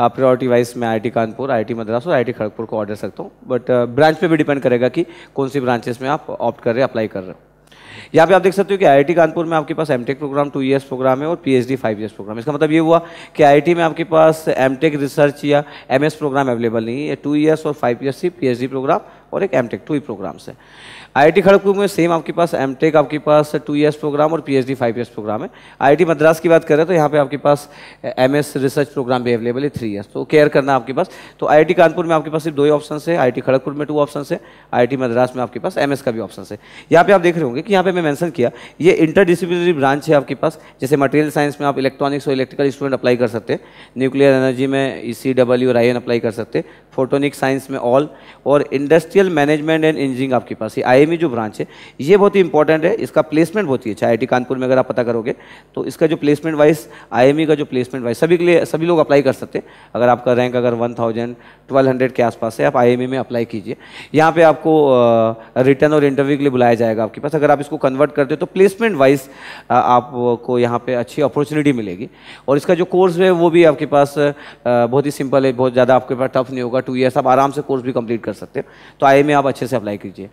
आप प्रायोरिटी वाइज मैं आईटी कानपुर आईटी मद्रास और आईटी खड़गपुर को ऑर्डर सकता हूँ बट ब्रांच uh, पे भी डिपेंड करेगा कि कौन सी ब्रांचेस में आप ऑप्ट कर रहे अप्लाई कर रहे हो यहाँ पे आप देख सकते हो कि आईआईटी कानपुर में आपके पास M tech program two years program है और पीएचडी फाइव ईयर्स प्रोग्राम इसका मतलब ये हुआ कि आईआईटी में आपके पास एमटेक रिसर्च या एमएस प्रोग्राम अवेलेबल नहीं है टू ईयर्स और फाइव ईयर्स ही पी प्रोग्राम और एक एम टेक टू ही प्रोग्राम्स है आईआईटी खड़गपुर में सेम आपके पास एमटेक आपके पास टू ईयर्स प्रोग्राम और पीएचडी फाइव ईयर्स प्रोग्राम है आईआईटी मद्रास की बात करें तो यहाँ पे आपके पास एमएस रिसर्च प्रोग्राम भी अवेलेबल है थ्री ईयर्स तो केयर करना आपके पास तो आई कानपुर में आपके पास सिर्फ दो ही ऑप्शन है आई खड़गपुर में टू ऑप्शन है आई मद्रास में आपके पास एम का भी ऑप्शन है यहाँ पे आप देख रहे होंगे कि यहाँ पे मैं मैंशन किया ये इंटर ब्रांच है आपके पास जैसे मटेरियल साइंस में आप इलेक्ट्रॉनिक्स और इलेक्ट्रिकल स्टूडेंट अप्लाई कर सकते हैं न्यूक्लियर एनर्जी में ई सी डब्ल्यू और आई अप्लाई कर सकते हैं फोटोनिक साइंस में ऑल और इंडस्ट्रियल मैनेजमेंट एंड इंजीनियरिंग आपके पास ये आई आई में जो ब्रांच है ये बहुत ही इंपॉर्टेंट है इसका प्लेसमेंट बहुत ही अच्छा आई कानपुर में अगर आप पता करोगे तो इसका जो प्लेसमेंट वाइज आई का जो प्लेसमेंट वाइज सभी के लिए सभी लोग अप्लाई कर सकते हैं अगर आपका रैंक अगर वन थाउजेंड ट्वेल्व हंड्रेड के आसपास है आप आई में अप्लाई कीजिए यहाँ पर आपको रिटर्न और इंटरव्यू के लिए बुलाया जाएगा आपके पास अगर आप इसको कन्वर्ट करते हो तो प्लेसमेंट वाइज आपको यहाँ पर अच्छी अपॉर्चुनिटी मिलेगी और इसका जो कोर्स है वो भी आपके पास बहुत ही सिंपल है बहुत ज़्यादा आपके पास टफ नहीं होगा टू ईयर्स आप आराम से कोर्स भी कंप्लीट कर सकते हो तो आई में आप अच्छे से अप्लाई कीजिए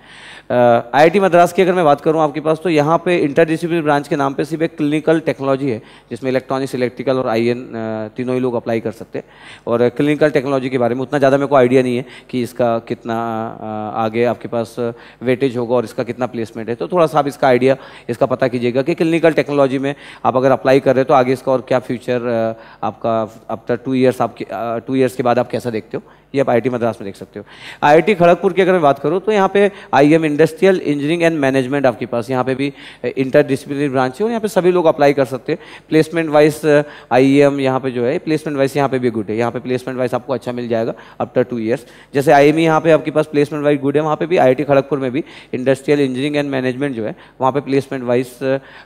आईआईटी मद्रास की अगर मैं बात करूं आपके पास तो यहाँ पे इंटरडिसिप्लिनरी ब्रांच के नाम पे सिर्फ एक क्लिनिकल टेक्नोलॉजी है जिसमें इलेक्ट्रॉनिक्स इलेक्ट्रिकल और आईएन तीनों ही लोग अप्लाई कर सकते हैं और क्लिनिकल टेक्नोलॉजी के बारे में उतना ज़्यादा मेरे को आइडिया नहीं है कि इसका कितना आगे आपके पास वेटेज होगा और इसका कितना प्लेसमेंट है तो थोड़ा सा आप इसका आइडिया इसका पता कीजिएगा कि क्लिनिकल टेक्नोलॉजी में आप अगर अप्लाई कर रहे हो तो आगे इसका और क्या फ्यूचर आपका आफ्टर टू ईयर्स आपके टू ईयर्स के बाद आप कैसा देखते हो ये आप आई मद्रास में देख सकते हो आई खड़गपुर की अगर मैं बात करूँ तो यहाँ पे I M industrial engineering and management आपके पास यहाँ पे भी इंटर डिसिप्लिनरी ब्रांच है और यहाँ पे सभी लोग अप्लाई कर सकते हैं प्लेसमेंट वाइज आई एम यहाँ पे जो है प्लेसमेंट वाइज यहाँ पे भी गुड है यहाँ पे प्लेसमेंट वाइज आपको अच्छा मिल जाएगा आफ्टर टू ईयर्स जैसे आई एम e यहाँ पे आपके पास प्लेसमेंट वाइज गुड है वहाँ पे भी आई खड़गपुर में भी इंडस्ट्रियल इंजीनियरिंग एंड मैनेजमेंट जो है वहाँ पे प्लेसमेंट वाइज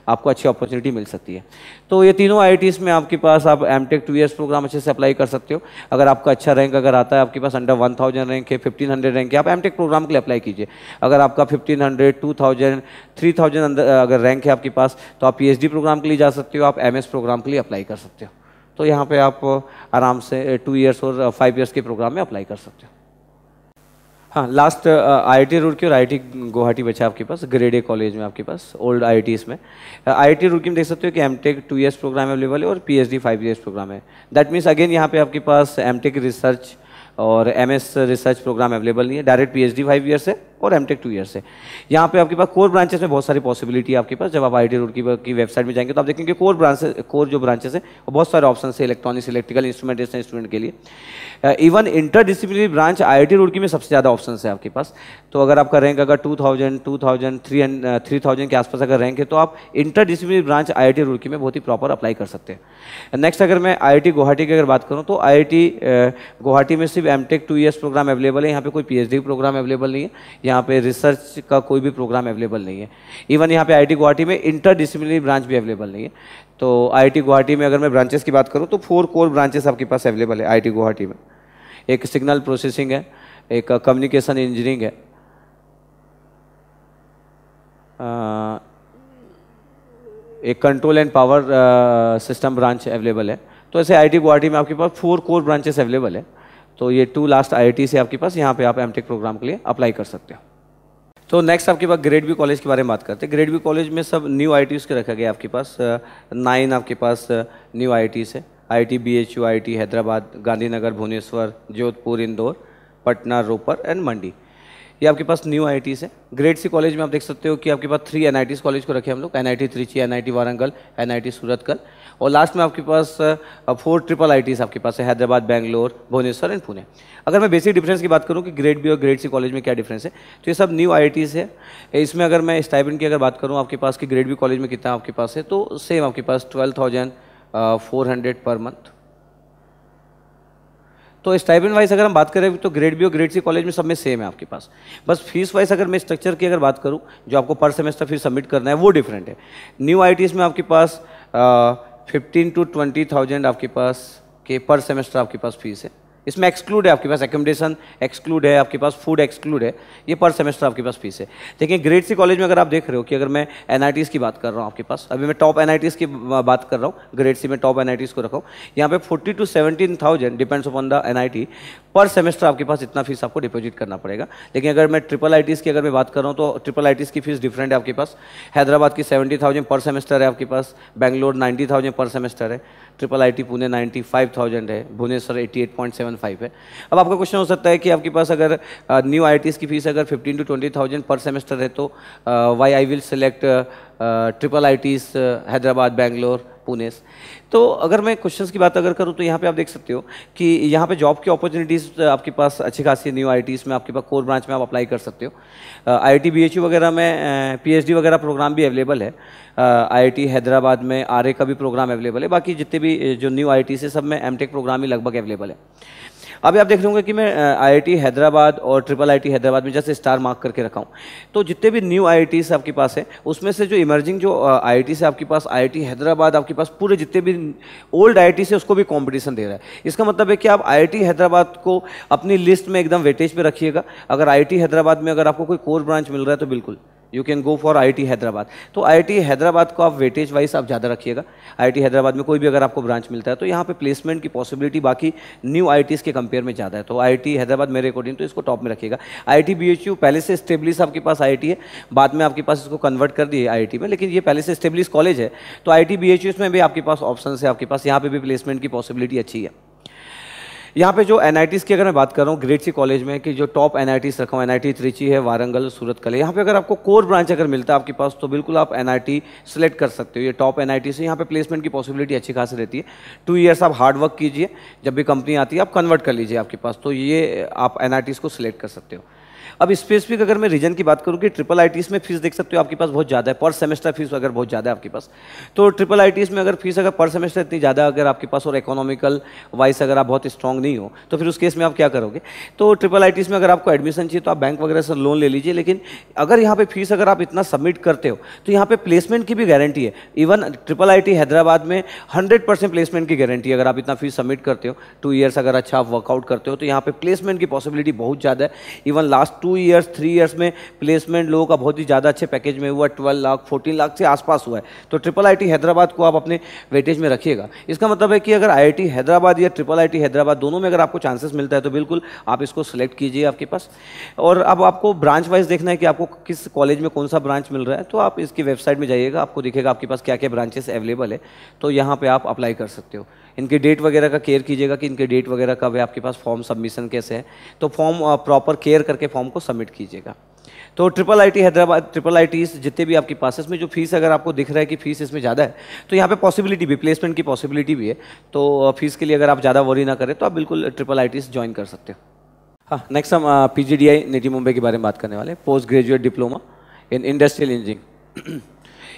आपको अच्छी अपॉर्चुनिटी मिल सकती है तो ये तीनों आई में आपके पास आप एम टेक टू प्रोग्राम अच्छे से अप्लाई कर सकते हो अगर आपका अच्छा रैंक अगर आता है आपके पास अंडर वन थाउजेंड रैंक है फिफ्टीन हंड्रेड रैंक है आप एमटेक प्रोग्राम के लिए अप्लाई कीजिए अगर आपका fifteen hundred two thousand three thousand अंदर अगर रैंक है आपके पास तो आप पीएचडी प्रोग्राम के लिए जा सकते हो आप एमएस प्रोग्राम के लिए अप्लाई कर सकते हो तो यहाँ पे आप आराम से टू ईयर्स और फाइव ईयर्स के प्रोग्राम में अप्लाई कर सकते हो हाँ last I I T Roorkee और आई टी गुवाहाटी बचा आपके पास ग्रेड ए कॉलेज में आपके पास ओल्ड आई आई में आई टी रुड़की में देख सकते हो कि M tech two years program available है और P H D five years program है दैट मीन्स अगेन यहाँ पे आपके पास एम टेक रिसर्च और एमएस रिसर्च प्रोग्राम अवेलेबल नहीं है डायरेक्ट पीएचडी फाइव ईयर्स है और एम टेक टू ईयर से यहाँ पे आपके पास कोर ब्रांचेस में बहुत सारी पॉसिबिलिटी है आपके पास जब आप आई टी की, की वेबसाइट में जाएंगे तो आप देखेंगे कोर ब्रांचेस कोर जो ब्रांचेस है वो बहुत सारे ऑप्शन है इलेक्ट्रॉनिक्स इलेक्ट्रिकल इंस्ट्रूमेंटेशन स्टूडेंट के लिए even interdisciplinary branch I I Roorkee में सबसे ज़्यादा ऑप्शन है आपके पास तो अगर आपका रैंक अगर two thousand two thousand three three thousand के आसपास अगर रैंक है तो आप interdisciplinary branch I I Roorkee में बहुत ही प्रॉपर अप्लाई कर सकते हैं नेक्स्ट अगर मैं आई गुवाहाटी की अगर बात करूँ तो आई गुवाहाटी uh, में सिर्फ M tech two program available है यहाँ पे कोई पी प्रोग्राम अवेलेबल नहीं है यहाँ पे रिसर्च का कोई भी प्रोग्राम अवेलेबल नहीं है इवन यहाँ पे आईआईटी गुवाहाटी में इंटर डिसिप्लिनरी ब्रांच भी अवेलेबल नहीं है तो आईआईटी गुवाहाटी में अगर मैं ब्रांचेस की बात करूँ तो फोर कोर ब्रांचेस आपके पास अवेलेबल है आई गुवाहाटी में एक सिग्नल प्रोसेसिंग है एक कम्युनिकेशन इंजीनियरिंग है एक control and power system branch available है तो ऐसे आईआईटी गुवाहाटी में आपके पास फोर कोर ब्रांचेस अवेलेबल है तो ये टू लास्ट आई से आपके पास यहाँ पे आप एम प्रोग्राम के लिए अप्लाई कर सकते हो तो नेक्स्ट आपके पास ग्रेड बी कॉलेज के बारे में बात करते हैं ग्रेड बी कॉलेज में सब न्यू आई के रखा गया आपके पास नाइन आपके पास न्यू आई है I T B H U I T Hyderabad Gandhinagar Bhubaneswar Jodhpur Indore Patna Ropar and Mandi ये आपके पास न्यू आई है ग्रेड सी कॉलेज में आप देख सकते हो कि आपके पास थ्री एन कॉलेज को रखे हम लोग N I T Trichy N I T Warangal N I T और लास्ट में आपके पास फोर ट्रिपल आई आपके पास है हैदराबाद बैंगलोर भुवनेश्वर एंड पुणे अगर मैं बेसिक डिफरेंस की बात करूँ कि ग्रेड बी और ग्रेड सी कॉलेज में क्या डिफरेंस है तो ये सब न्यू आई है इसमें अगर मैं स्टाइपेंड की अगर बात करूँ आपके पास कि ग्रेड बी कॉलेज में कितना आपके पास है तो सेम आपके पास twelve thousand four hundred per month तो स्टाइपेंड वाइज अगर हम बात करें तो ग्रेड बी और ग्रेड सी कॉलेज में सब में सेम है आपके पास बस फीस वाइज अगर मैं स्ट्रक्चर की अगर बात करूँ जो आपको पर सेमेस्टर फीस सबमिट करना है वो डिफरेंट है न्यू आई में आपके पास फिफ्टीन टू ट्वेंटी थाउजेंड आपके पास के पर सेमेस्टर आपके पास फीस है इसमें एक्सक्लूड है आपके पास एकोमोडेशन एक्सक्लूड है आपके पास फूड एक्सक्लूड है ये पर सेमेस्टर आपके पास फीस है लेकिन ग्रेड सी कॉलेज में अगर आप देख रहे हो कि अगर मैं एन की बात कर रहा हूँ आपके पास अभी मैं टॉप एन की बात कर रहा हूँ ग्रेड सी में टॉप एन को रखा हूँ यहाँ पे forty to seventeen thousand depends upon the N per semester आपके पास इतना फीस आपको डिपोजिट करना पड़ेगा लेकिन अगर मैं ट्रिपल आई की अगर मैं बात कर रहा हूँ तो ट्रिपल आई की फीस डिफरेंट है आपके पास हैदराबाद की सेवेंटी थाउजेंड पर सेमेस्टर है आपके पास Bangalore ninety thousand per semester है ट्रिपल आईटी पुणे 95,000 है भुवनेश्वर 88.75 है अब आपका क्वेश्चन हो सकता है कि आपके पास अगर न्यू uh, आई की फीस अगर fifteen to twenty thousand per semester है तो why I will select triple I Ts Hyderabad Bangalore Pune तो अगर मैं क्वेश्चंस की बात अगर करूँ तो यहाँ पे आप देख सकते हो कि यहाँ पे जॉब की अपॉर्चुनिटीज़ आपके पास अच्छी खासी न्यू आई में आपके पास कोर ब्रांच में आप अप्लाई कर सकते हो I T B H U वगैरह में पी वगैरह प्रोग्राम भी अवेलेबल है आई हैदराबाद में आर का भी प्रोग्राम अवेलेबल है बाकी जितने भी जो न्यू आई है सब में एम प्रोग्राम ही लगभग अवेलेबल है अभी आप देख रहे होंगे कि मैं आईआईटी हैदराबाद और ट्रिपल आईटी हैदराबाद में जैसे स्टार मार्क करके रखा हूँ तो जितने भी न्यू आई आपके पास है उसमें से जो इमर्जिंग जो आई से आपके पास आई हैदराबाद आपके पास पूरे जितने भी ओल्ड आई से उसको भी कॉम्पिटिशन दे रहा है इसका मतलब है कि आप आई हैदराबाद को अपनी लिस्ट में एकदम वेटेज पर रखिएगा अगर आई हैदराबाद में अगर आपको कोई कोर ब्रांच मिल रहा है तो बिल्कुल you can go for I Hyderabad तो आई हैदराबाद को आप वेटेज वाइज आप ज़्यादा रखिएगा आई हैदराबाद में कोई भी अगर आपको ब्रांच मिलता है तो यहाँ पे प्लेसमेंट की पॉसिबिलिटी बाकी न्यू आई के कंपेयर में ज़्यादा है तो आई हैदराबाद मेरे अकॉर्डिंग तो इसको टॉप में रखिएगा आई टी पहले से स्टेब्लिश आपके पास आई है बाद में आपके पास इसको कन्वर्ट कर दिए आई में लेकिन ये पहले से स्टेब्लिश कॉलेज है तो आई टी में भी आपके पास ऑप्शन है आपके पास यहाँ पर भी प्लेसमेंट की पॉसिबिलिटी अच्छी है यहाँ पे जो एन की अगर मैं बात कर रहा हूँ ग्रेट सी कॉलेज में कि जो टॉप एन आई रखा हूँ एन आई त्रिची है वारंगल सूरत कले यहाँ पे अगर आपको कोर ब्रांच अगर मिलता है आपके पास तो बिल्कुल आप एन आई सेलेक्ट कर सकते हो ये टॉप एन से यहाँ पे प्लेसमेंट की पॉसिबिलिटी अच्छी खासी रहती है टू ईयर्स आप हार्ड वर्क कीजिए जब भी कंपनी आती है आप कन्वर्ट कर लीजिए आपके पास तो ये आप एन को सिलेक्ट कर सकते हो अब स्पेसिफिक अगर मैं रीजन की बात करूँ कि ट्रिपल आई में फीस देख सकते हो आपके पास बहुत ज़्यादा है पर सेमेस्टर फीस अगर बहुत ज़्यादा है आपके पास तो ट्रिपल आई में अगर फीस अगर पर सेमेस्टर इतनी ज़्यादा अगर आपके पास और इकोनॉमिकल वाइज अगर आप बहुत स्ट्रॉग नहीं हो तो फिर उस केस में आप क्या करोगे तो ट्रिपल आई में अगर आपको एडमिशन चाहिए तो आप बैंक वगैरह से लोन ले लीजिए लेकिन अगर यहाँ पर फीस अगर आप इतना सबमिट करते हो तो यहाँ पर प्लेसमेंट की भी गारंटी है इवन ट्रिपल आई हैदराबाद में हंड्रेड प्लेसमेंट की गारंटी है अगर आप इतना फीस सबमिट करते हो टू ईयर्स अगर अच्छा आप वर्कआउट करते हो तो यहाँ पर प्लेसमेंट की पॉसिबिलिटी बहुत ज़्यादा है even last two two years three years में प्लेसमेंट लोगों का बहुत ही ज़्यादा अच्छे पैकेज में हुआ ट्वेल्व लाख फोर्टीन लाख से आसपास हुआ है तो ट्रिपल आई हैदराबाद को आप अपने वेटेज में रखिएगा इसका मतलब है कि अगर आई हैदराबाद या ट्रिपल आई हैदराबाद दोनों में अगर आपको चांसेस मिलता है तो बिल्कुल आप इसको सेलेक्ट कीजिए आपके पास और अब आपको ब्रांच वाइज देखना है कि आपको किस कॉलेज में कौन सा ब्रांच मिल रहा है तो आप इसकी वेबसाइट में जाइएगा आपको दिखेगा आपके पास क्या क्या ब्रांचेस अवेलेबल है तो यहाँ पर आप अप्लाई कर सकते हो इनके डेट वगैरह का केयर कीजिएगा कि इनके डेट वगैरह कब है आपके पास फॉर्म सबमिशन कैसे है तो फॉर्म प्रॉपर केयर करके फॉर्म को सबमिट कीजिएगा तो triple IT Hyderabad triple I जितने भी आपके पास इसमें जो फीस अगर आपको दिख रहा है कि फीस इसमें ज़्यादा है तो यहाँ पे पॉसिबिलिटी भी प्लेसमेंट की पॉसिबिलिटी भी है तो फीस के लिए अगर आप ज़्यादा वरी ना करें तो आप बिल्कुल ट्रिपल आई ज्वाइन कर सकते हो हाँ नेक्स्ट हम पी जी डी मुंबई के बारे में बात करने वाले post graduate diploma in industrial engineering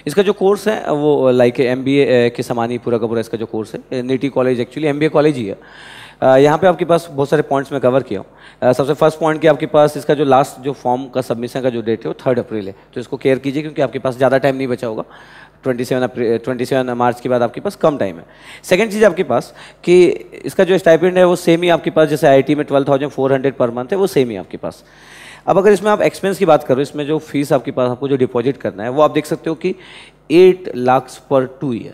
इसका जो कोर्स है वो लाइक एम बी ए के समान ही पूरा का पूरा इसका जो कोर्स है NITIE college actually M B A college ही है यहाँ पे आपके पास बहुत सारे पॉइंट्स में कवर किया हूँ सबसे फर्स्ट पॉइंट कि आपके पास इसका जो लास्ट जो फॉर्म का सबमिशन का जो डेट है वो थर्ड अप्रैल है तो इसको केयर कीजिए क्योंकि आपके पास ज़्यादा टाइम नहीं बचा होगा twenty seven twenty seven March के बाद आपके पास कम टाइम है सेकेंड चीज़ आपके पास कि इसका जो स्टाइपेंड है वो सेम ही आपके पास जैसे आई में twelve thousand four hundred per month है वो सेम ही आपके पास अब अगर इसमें आप एक्सपेंस की बात करो इसमें जो फीस आपके पास आपको जो डिपॉजिट करना है वो आप देख सकते हो कि eight lakh per two year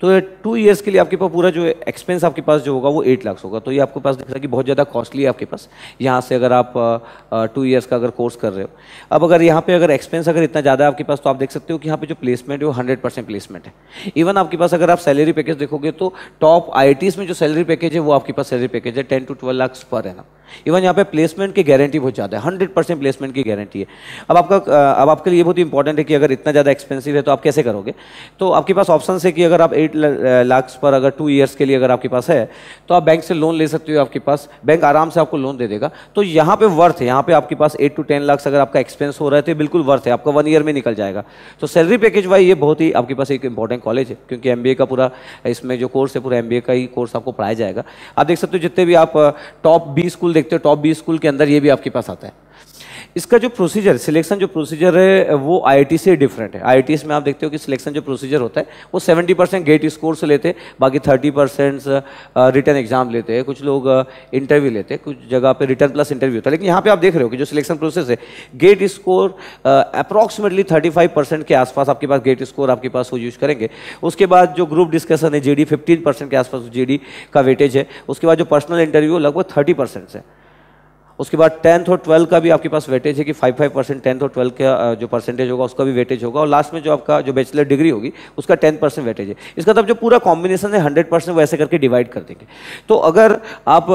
तो टू ईयर्स के लिए आपके पास पूरा जो एक्सपेंस आपके पास जो होगा वो एट लाख होगा तो ये आपके पास दिख रहा है कि बहुत ज़्यादा कॉस्टली है आपके पास यहाँ से अगर आप टू ईयर्स का अगर कोर्स कर रहे हो अब अगर यहाँ पे अगर एक्सपेंस अगर इतना ज़्यादा है आपके पास तो आप देख सकते हो कि यहाँ पे जो प्लेसमेंट है वो हंड्रेड परसेंट प्लेसमेंट है इवन आपके पास अगर आप सैलरी पैकेज देखोगे तो टॉप आई में जो सैलरी पैकेज है वो आपके पास सैलरी पैकेज है ten to twelve lakh per है ना इवन यहाँ पे प्लेसमेंट की गारंटी बहुत ज़्यादा है हंड्रेड परसेंट प्लेसमेंट की गारंटी है अब आपका अब आपके लिए बहुत इंपॉर्टेंट है कि अगर इतना ज़्यादा एक्सपेंसिव है तो आप कैसे करोगे तो आपके पास ऑप्शन है कि अगर आप एट लाख पर अगर टू ईयर्स के लिए अगर आपके पास है तो आप बैंक से लोन ले सकते हो आपके पास बैंक आराम से आपको लोन दे देगा तो यहाँ पे वर्थ है यहाँ पे आपके पास एट टू टेन लाख अगर आपका एक्सपेंस हो रहा है तो बिल्कुल वर्थ है आपका वन ईयर में निकल जाएगा तो सैलरी पैकेज वाई ये बहुत ही आपके पास एक इंपॉर्टेंट कॉलेज है क्योंकि एम का पूरा इसमें जो कोर्स है पूरा एम का ही कोर्स आपको पढ़ाया जाएगा आप देख सकते हो जितने भी आप टॉप बी स्कूल देखते हो टॉप बी स्कूल के अंदर ये भी आपके पास आता है इसका जो प्रोसीजर सिलेक्शन जो प्रोसीजर है वो आईआईटी से डिफरेंट है आईआईटीएस में आप देखते हो कि सिलेक्शन जो प्रोसीजर होता है वो 70 परसेंट गेट स्कोर से लेते हैं बाकी 30 परसेंट रिटर्न एग्जाम लेते हैं कुछ लोग इंटरव्यू uh, लेते हैं कुछ जगह पे रिटर्न प्लस इंटरव्यू होता है लेकिन यहाँ पे आप देख रहे हो कि जो सिलेक्शन प्रोसेस है गेट स्कोर अप्रॉक्सीमेटली थर्टी के आसपास आपके पास गेट स्कोर आपके पास वो यूज करेंगे उसके बाद जो ग्रुप डिस्कशन है जे डी के आसपास जी का वेटेज है उसके बाद जो पर्सनल इंटरव्यू लगभग थर्टी है उसके बाद टेंथ और ट्वेल्थ का भी आपके पास वेटेज है कि फाइव फाइव परसेंट टेंथ और ट्वेल्थ का जो परसेंटेज होगा उसका भी वेटेज होगा और लास्ट में जो आपका जो बैचलर डिग्री होगी उसका टेन परसेंट वेटेज है इसका तब जो पूरा कॉम्बिनेशन है हंड्रेड परसेंट वैसे करके डिवाइड कर देंगे तो अगर आप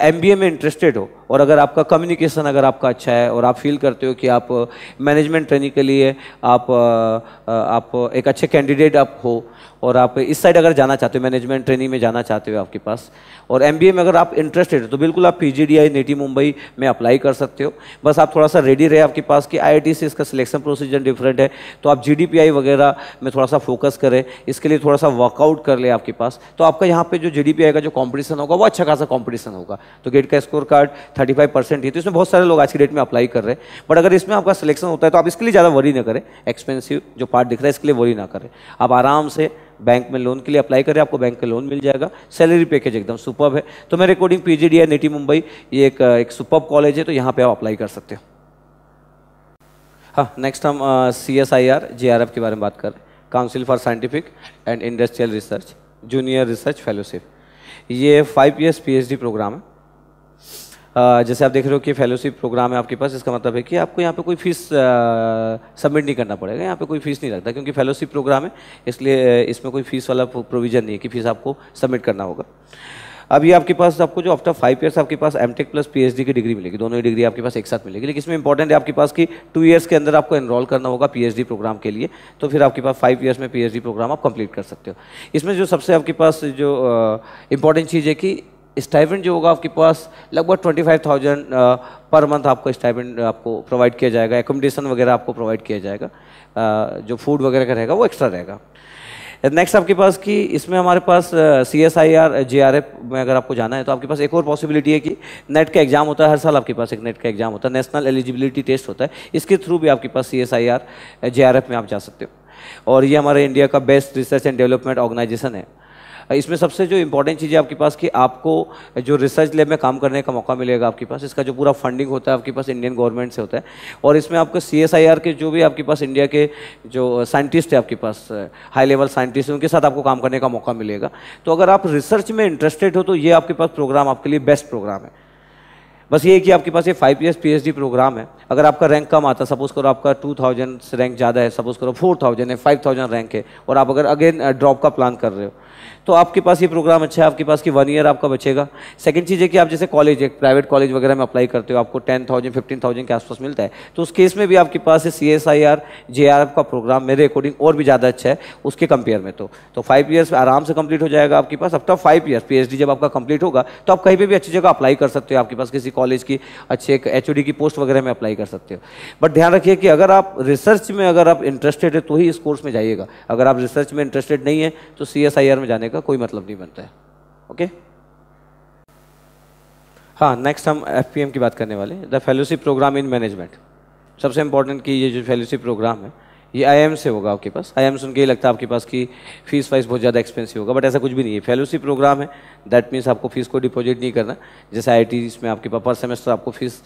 एम बी ए में इंटरेस्टेड हो और अगर आपका कम्युनिकेशन अगर आपका अच्छा है और आप फील करते हो कि आप मैनेजमेंट ट्रेनिंग के लिए आप, आप एक अच्छे कैंडिडेट आप हो और आप इस साइड अगर जाना चाहते हो मैनेजमेंट ट्रेनिंग में जाना चाहते हो आपके पास और एम में अगर आप इंटरेस्टेड हो तो बिल्कुल आप पी जी मुंबई में अप्लाई कर सकते हो बस आप थोड़ा सा रेडी रहे आपके पास कि आई से इसका सिलेक्शन प्रोसीजर डिफरेंट है तो आप जी वगैरह में थोड़ा सा फोकस करें इसके लिए थोड़ा सा वर्कआउट कर ले आपके पास तो आपका यहाँ पर जो जी का जो कॉम्पिटिशन होगा वो अच्छा खासा कॉम्पिटिशन होगा तो गेट का score card thirty five percent ही तो इसमें बहुत सारे लोग आज की डेट में अप्लाई कर रहे हैं बट अगर इसमें आपका सिलेक्शन होता है तो आप इसके लिए ज़्यादा वरी ना करें एक्सपेंसिव जो पार्ट दिख रहा है इसके लिए वरी ना करें आप आराम से बैंक में लोन के लिए अप्लाई करें आपको बैंक का लोन मिल जाएगा सैलरी पैकेज एकदम सुपर है तो मैं recording P G D Mumbai ये एक, एक सुपर कॉलेज है तो यहाँ पर आप अप्लाई कर सकते हो हाँ नेक्स्ट हम C S I R J R F के बारे में बात कर रहे हैं council for scientific and industrial research junior research fellowship ये फाइव ईयर्स पी प्रोग्राम है जैसे आप देख रहे हो कि फेलोशिप प्रोग्राम है आपके पास इसका मतलब है कि आपको यहाँ पे कोई फीस सबमिट नहीं करना पड़ेगा यहाँ पे कोई फीस नहीं लगता क्योंकि फेलोशिप प्रोग्राम है इसलिए इसमें कोई फीस वाला प्रोविज़न नहीं है कि फीस आपको सबमिट करना होगा अभी आपके पास आपको जो आफ्टर फाइव ईयर्स आपके पास एम प्लस पी की डिग्री मिलेगी दोनों ही डिग्री आपके पास एक साथ मिलेगी लेकिन इसमें इंपॉर्टेंट है आपके पास कि टू ईयर्स के अंदर आपको एनरोल करना होगा पी प्रोग्राम के लिए तो फिर आपके पास फाइव ईयर्स में पी प्रोग्राम आप कंप्लीट कर सकते हो इसमें जो सबसे आपके पास जो इंपॉर्टेंट चीज़ है कि स्टाइफेंट जो होगा आपके पास लगभग twenty five thousand per month आपको स्टाइफेंट आपको प्रोवाइड किया जाएगा एकोमोडेशन वगैरह आपको प्रोवाइड किया जाएगा जो फूड वगैरह का रहेगा वो एक्स्ट्रा रहेगा नेक्स्ट आपके पास कि इसमें हमारे पास C S I R J R F में अगर आपको जाना है तो आपके पास एक और पॉसिबिलिटी है कि नेट का एग्जाम होता है हर साल आपके पास एक नेट का एग्जाम होता है नेशनल एलिजिबिलिटी टेस्ट होता है इसके थ्रू भी आपके पास C S I R J R F में आप जा सकते हो और ये हमारे इंडिया का best research and development organisation है इसमें सबसे जो इंपॉर्टेंट चीज़ है आपके पास कि आपको जो रिसर्च लैब में काम करने का मौका मिलेगा आपके पास इसका जो पूरा फंडिंग होता है आपके पास इंडियन गवर्नमेंट से होता है और इसमें आपको सी के जो भी आपके पास इंडिया के जो साइंटिस्ट है आपके पास हाई लेवल साइंटिस्ट उनके साथ आपको काम करने का मौका मिलेगा तो अगर आप रिसर्च में इंटरेस्टेड हो तो ये आपके पास प्रोग्राम आपके लिए बेस्ट प्रोग्राम है बस ये कि आपके पास ये फाइव ईयर्स डी प्रोग्राम है अगर आपका रैंक कम आता है सपोज करो आपका टू थाउजेंड रैंक ज़्यादा है सपोज करो फोर थाउजेंड है फाइव थाउजेंड रैंक है और आप अगर अगेन ड्रॉप का प्लान कर रहे हो तो आपके पास ये प्रोग्राम अच्छा है आपके पास कि वन ईयर आपका बचेगा सेकंड चीज़ है कि आप जैसे कॉलेज एक प्राइवेट कॉलेज वगैरह में अप्लाई करते हो आपको टेन थाउजेंड फिफ्टीन थाउजेंड के आसपास मिलता है तो उस केस में भी आपके पास है C S I R J R F का प्रोग्राम मेरे अकॉर्डिंग और भी ज़्यादा अच्छा है उसके कंपेयर में तो तो फाइव ईयर्स आराम से कंप्लीट हो जाएगा आपके पास आफ्टर फाइव ईयर्स पी जब आपका कंप्लीट होगा तो आप कहीं पर भी अच्छी जगह अप्लाई कर सकते हो आपके पास किसी कॉलेज की अच्छे एक एच की पोस्ट वगैरह में अप्लाई कर सकते हो बट ध्यान रखिए कि अगर आप रिसर्च में अगर आप इंटरेस्टेड है तो ही इस कोर्स में जाइएगा अगर आप रिसर्च में इंटरेस्टेड नहीं है तो सी में जाने का कोई मतलब नहीं बनता है ओके हाँ नेक्स्ट हम एफ की बात करने वाले the fellowship programme in management सबसे इंपॉर्टेंट कि ये जो फेलोशिप प्रोग्राम है ये आई से होगा आपके पास आई सुन के ही लगता है आपके पास कि फीस वाइस बहुत ज़्यादा एक्सपेंसिव होगा बट ऐसा कुछ भी नहीं है फेलोशिप प्रोग्राम है दैट मीन्स आपको फीस को डिपॉजिट नहीं करना जैसे आई में आपके पास पर सेमेस्टर आपको फीस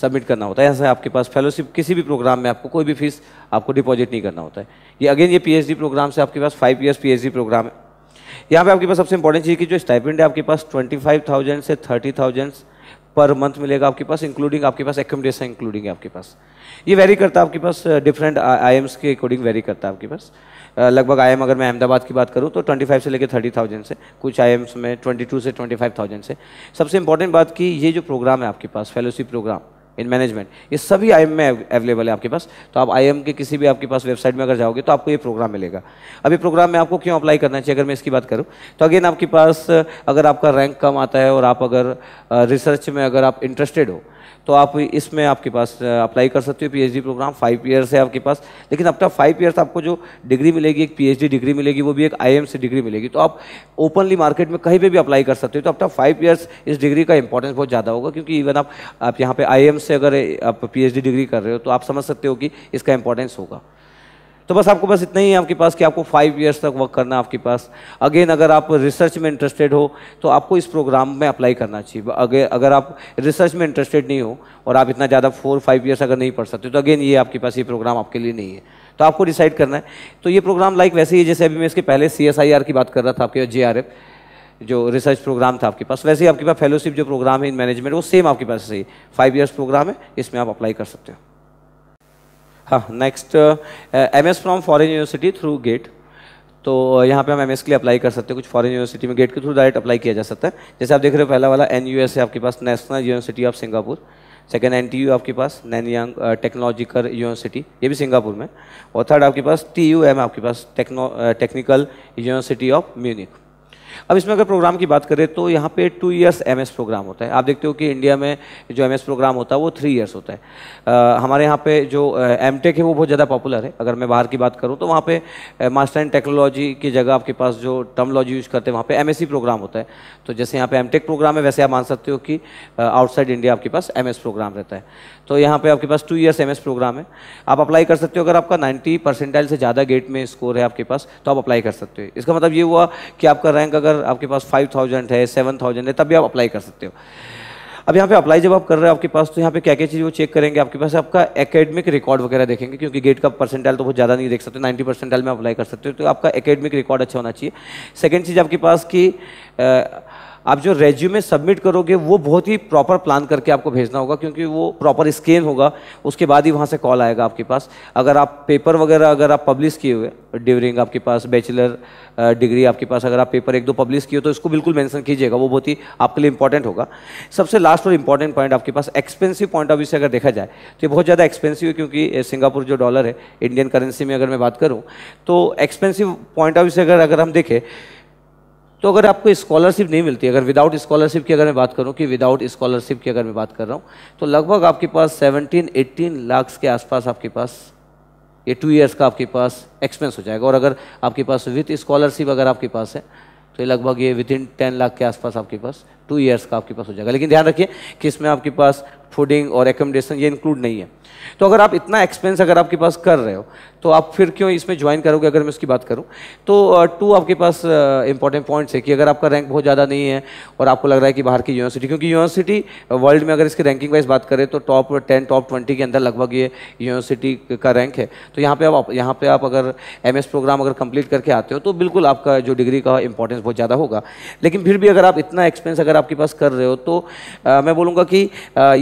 सबमिट करना होता है ऐसा आपके पास फेलोशिप किसी भी प्रोग्राम में आपको कोई भी फीस आपको डिपॉजिट नहीं करना होता है ये अगेन ये पी प्रोग्राम से आपके पास फाइव ईयर्स पी प्रोग्राम है यहाँ पे आपके पास सबसे इंपॉर्टेंट चीज़ की जो स्टाइपेंड है आपके पास ट्वेंटी फाइव थाउजेंड से थर्टी थाउजेंड पर मंथ मिलेगा आपके पास इंक्लूडिंग आपके पास एकोमोडेशन इंक्लूडिंग है आपके पास ये वेरी करता है आपके पास डिफरेंट आई एम्स के अकॉर्डिंग वेरी करता है आपके पास uh, लगभग आई एम अगर मैं अहमदाबाद की बात करूँ तो 25 से लेकर 30,000 से कुछ आई एम्स में 22 से 25,000 से सबसे इंपॉर्टेंट बात कि ये जो प्रोग्राम है आपके पास फेलोशिप प्रोग्राम इन मैनेजमेंट ये सभी आई में अवेलेबल है आपके पास तो आप आई के किसी भी आपके पास वेबसाइट में अगर जाओगे तो आपको ये प्रोग्राम मिलेगा अब ये प्रोग्राम में आपको क्यों अप्लाई करना चाहिए अगर मैं इसकी बात करूँ तो अगेन आपके पास अगर आपका रैंक कम आता है और आप अगर रिसर्च में अगर आप इंटरेस्टेड हो तो आप इसमें आपके पास अप्लाई कर सकते हो पीएचडी प्रोग्राम फाइव ईयर्स है आपके पास लेकिन अपना फाइव ईयर्स आपको जो डिग्री मिलेगी एक पीएचडी डिग्री मिलेगी वो भी एक आईएम से डिग्री मिलेगी तो आप ओपनली मार्केट में कहीं पर भी अप्लाई कर सकते हो तो अपना फाइव ईयर्स इस डिग्री का इंपॉर्टेंस बहुत ज़्यादा होगा क्योंकि इवन आप आप यहाँ पर आई से अगर आप पीएचडी डिग्री कर रहे हो तो आप समझ सकते हो कि इसका इंपॉर्टेंस होगा तो बस आपको बस इतना ही है आपके पास कि आपको फाइव ईयर्स तक वर्क करना आपके पास अगेन अगर आप रिसर्च में इंटरेस्टेड हो तो आपको इस प्रोग्राम में अप्लाई करना चाहिए अगर अगर आप रिसर्च में इंटरेस्टेड नहीं हो और आप इतना ज़्यादा फोर फाइव ईयर्स अगर नहीं पढ़ सकते तो अगेन ये आपके पास ये प्रोग्राम आपके लिए नहीं है तो आपको डिसाइड करना है तो ये प्रोग्राम लाइक वैसे ही जैसे अभी मैं इसके पहले सी की बात कर रहा था आपके जे जो रिसर्च प्रोग्राम था आपके पास वैसे ही आपके पास फेलोशिप जो प्रोग्राम है इन मैनेजमेंट वो सेम आपके पास सही फाइव ईयर्स प्रोग्राम है इसमें आप अप्लाई कर सकते हो हाँ next M S from foreign university through GATE तो यहाँ पे हम एम के लिए अप्लाई कर सकते हैं कुछ फॉरन यूनिवर्सिटी में गेट के थ्रू डायरेक्ट अप्लाई किया जा सकता है जैसे आप देख रहे हो पहला वाला एन यू एस है आपके पास National University of Singapore second N T U आपके पास नैनियांग टेक्नोलॉजिकल यूनिवर्सिटी ये भी सिंगापुर में और थर्ड आपके पास टी यू एम आपके पास techno Technical University of Munich अब इसमें अगर प्रोग्राम की बात करें तो यहाँ पे टू इयर्स एमएस प्रोग्राम होता है आप देखते हो कि इंडिया में जो एमएस प्रोग्राम होता है वो थ्री इयर्स होता है आ, हमारे यहाँ पे जो एम टेक है वो बहुत ज़्यादा पॉपुलर है अगर मैं बाहर की बात करूँ तो वहाँ पे मास्टर एंड टेक्नोलॉजी की जगह आपके पास जो टर्मोलॉजी यूज़ करते हैं वहाँ पे एम प्रोग्राम होता है तो जैसे यहाँ पे एम प्रोग्राम है वैसे आप मान सकते हो कि आउटसाइड इंडिया आपके पास एम प्रोग्राम रहता है तो यहाँ पे आपके पास टू ईयर्स एमएस प्रोग्राम है आप अप्लाई कर सकते हो अगर आपका 90 परसेंटाइल से ज़्यादा गेट में स्कोर है आपके पास तो आप अप्लाई कर सकते हो इसका मतलब ये हुआ कि आपका रैंक अगर आपके पास 5000 है 7000 है तब भी आप अप्लाई कर सकते हो अब यहाँ पे अप्लाई जब आप कर रहे हो आपके पास तो यहाँ पे क्या क्या चीज़ वो चेक करेंगे आपके पास आपका एकेडमिक रिकॉर्ड वगैरह देखेंगे क्योंकि गेट का परसेंटाइल तो बहुत ज़्यादा नहीं देख सकते 90 परसेंटाइल में अप्लाई कर सकते हो तो आपका एकेडमिक रिकॉर्ड अच्छा होना चाहिए सेकेंड चीज़ आपके पास की आप जो रेज्यूमे सबमिट करोगे वो बहुत ही प्रॉपर प्लान करके आपको भेजना होगा क्योंकि वो प्रॉपर स्कैन होगा उसके बाद ही वहाँ से कॉल आएगा आपके पास अगर आप पेपर वगैरह अगर आप पब्लिश किए हुए ड्यूरिंग आपके पास बैचलर डिग्री आपके पास अगर आप पेपर एक दो पब्लिश किए तो इसको बिल्कुल मैंसन कीजिएगा वो बहुत ही आपके लिए इंपॉर्टेंट होगा सबसे लास्ट और इंपॉर्टेंट पॉइंट आपके पास एक्सपेंसिव पॉइंट ऑफ व्यू से अगर देखा जाए तो ये बहुत ज़्यादा एक्सपेंसिव है क्योंकि सिंगापुर जो डॉलर है इंडियन करेंसी में अगर मैं बात करूँ तो एक्सपेंसिव पॉइंट ऑफ व्यू से अगर अगर हम देखें तो अगर आपको स्कॉलरशिप नहीं मिलती अगर विदाउट स्कॉलरशिप की अगर मैं बात करूं कि विदाउट स्कॉलरशिप की अगर मैं बात कर रहा हूं तो लगभग आपके पास 17 18 लाख के आसपास आपके पास ये टू इयर्स का आपके पास एक्सपेंस हो जाएगा और अगर आपके पास विथ स्कॉलरशिप अगर आपके पास है तो ये लगभग ये विद इन टेन लाख के आसपास आपके पास टू इयर्स का आपके पास हो जाएगा लेकिन ध्यान रखिए कि इसमें आपके पास फूडिंग और एकोमोडेशन ये इंक्लूड नहीं है तो अगर आप इतना एक्सपेंस अगर आपके पास कर रहे हो तो आप फिर क्यों इसमें ज्वाइन करोगे अगर मैं उसकी बात करूँ तो टू आपके पास इंपॉर्टेंट पॉइंट्स है कि अगर आपका रैंक बहुत ज़्यादा नहीं है और आपको लग रहा है कि बाहर की यूनिवर्सिटी क्योंकि यूनिवर्सिटी वर्ल्ड में अगर इसकी रैंकिंग वाइज बात करें तो टॉप टेन टॉप ट्वेंटी के अंदर लगभग ये यूनिवर्सिटी का रैंक है तो यहाँ पर आप यहाँ पर आप अगर एम प्रोग्राम अगर कंप्लीट करके आते हो तो बिल्कुल आपका जो डिग्री का इंपॉर्टेंस बहुत ज़्यादा होगा लेकिन फिर भी अगर आप इतना एक्सपेंस अगर आपके पास कर रहे हो तो मैं बोलूँगा कि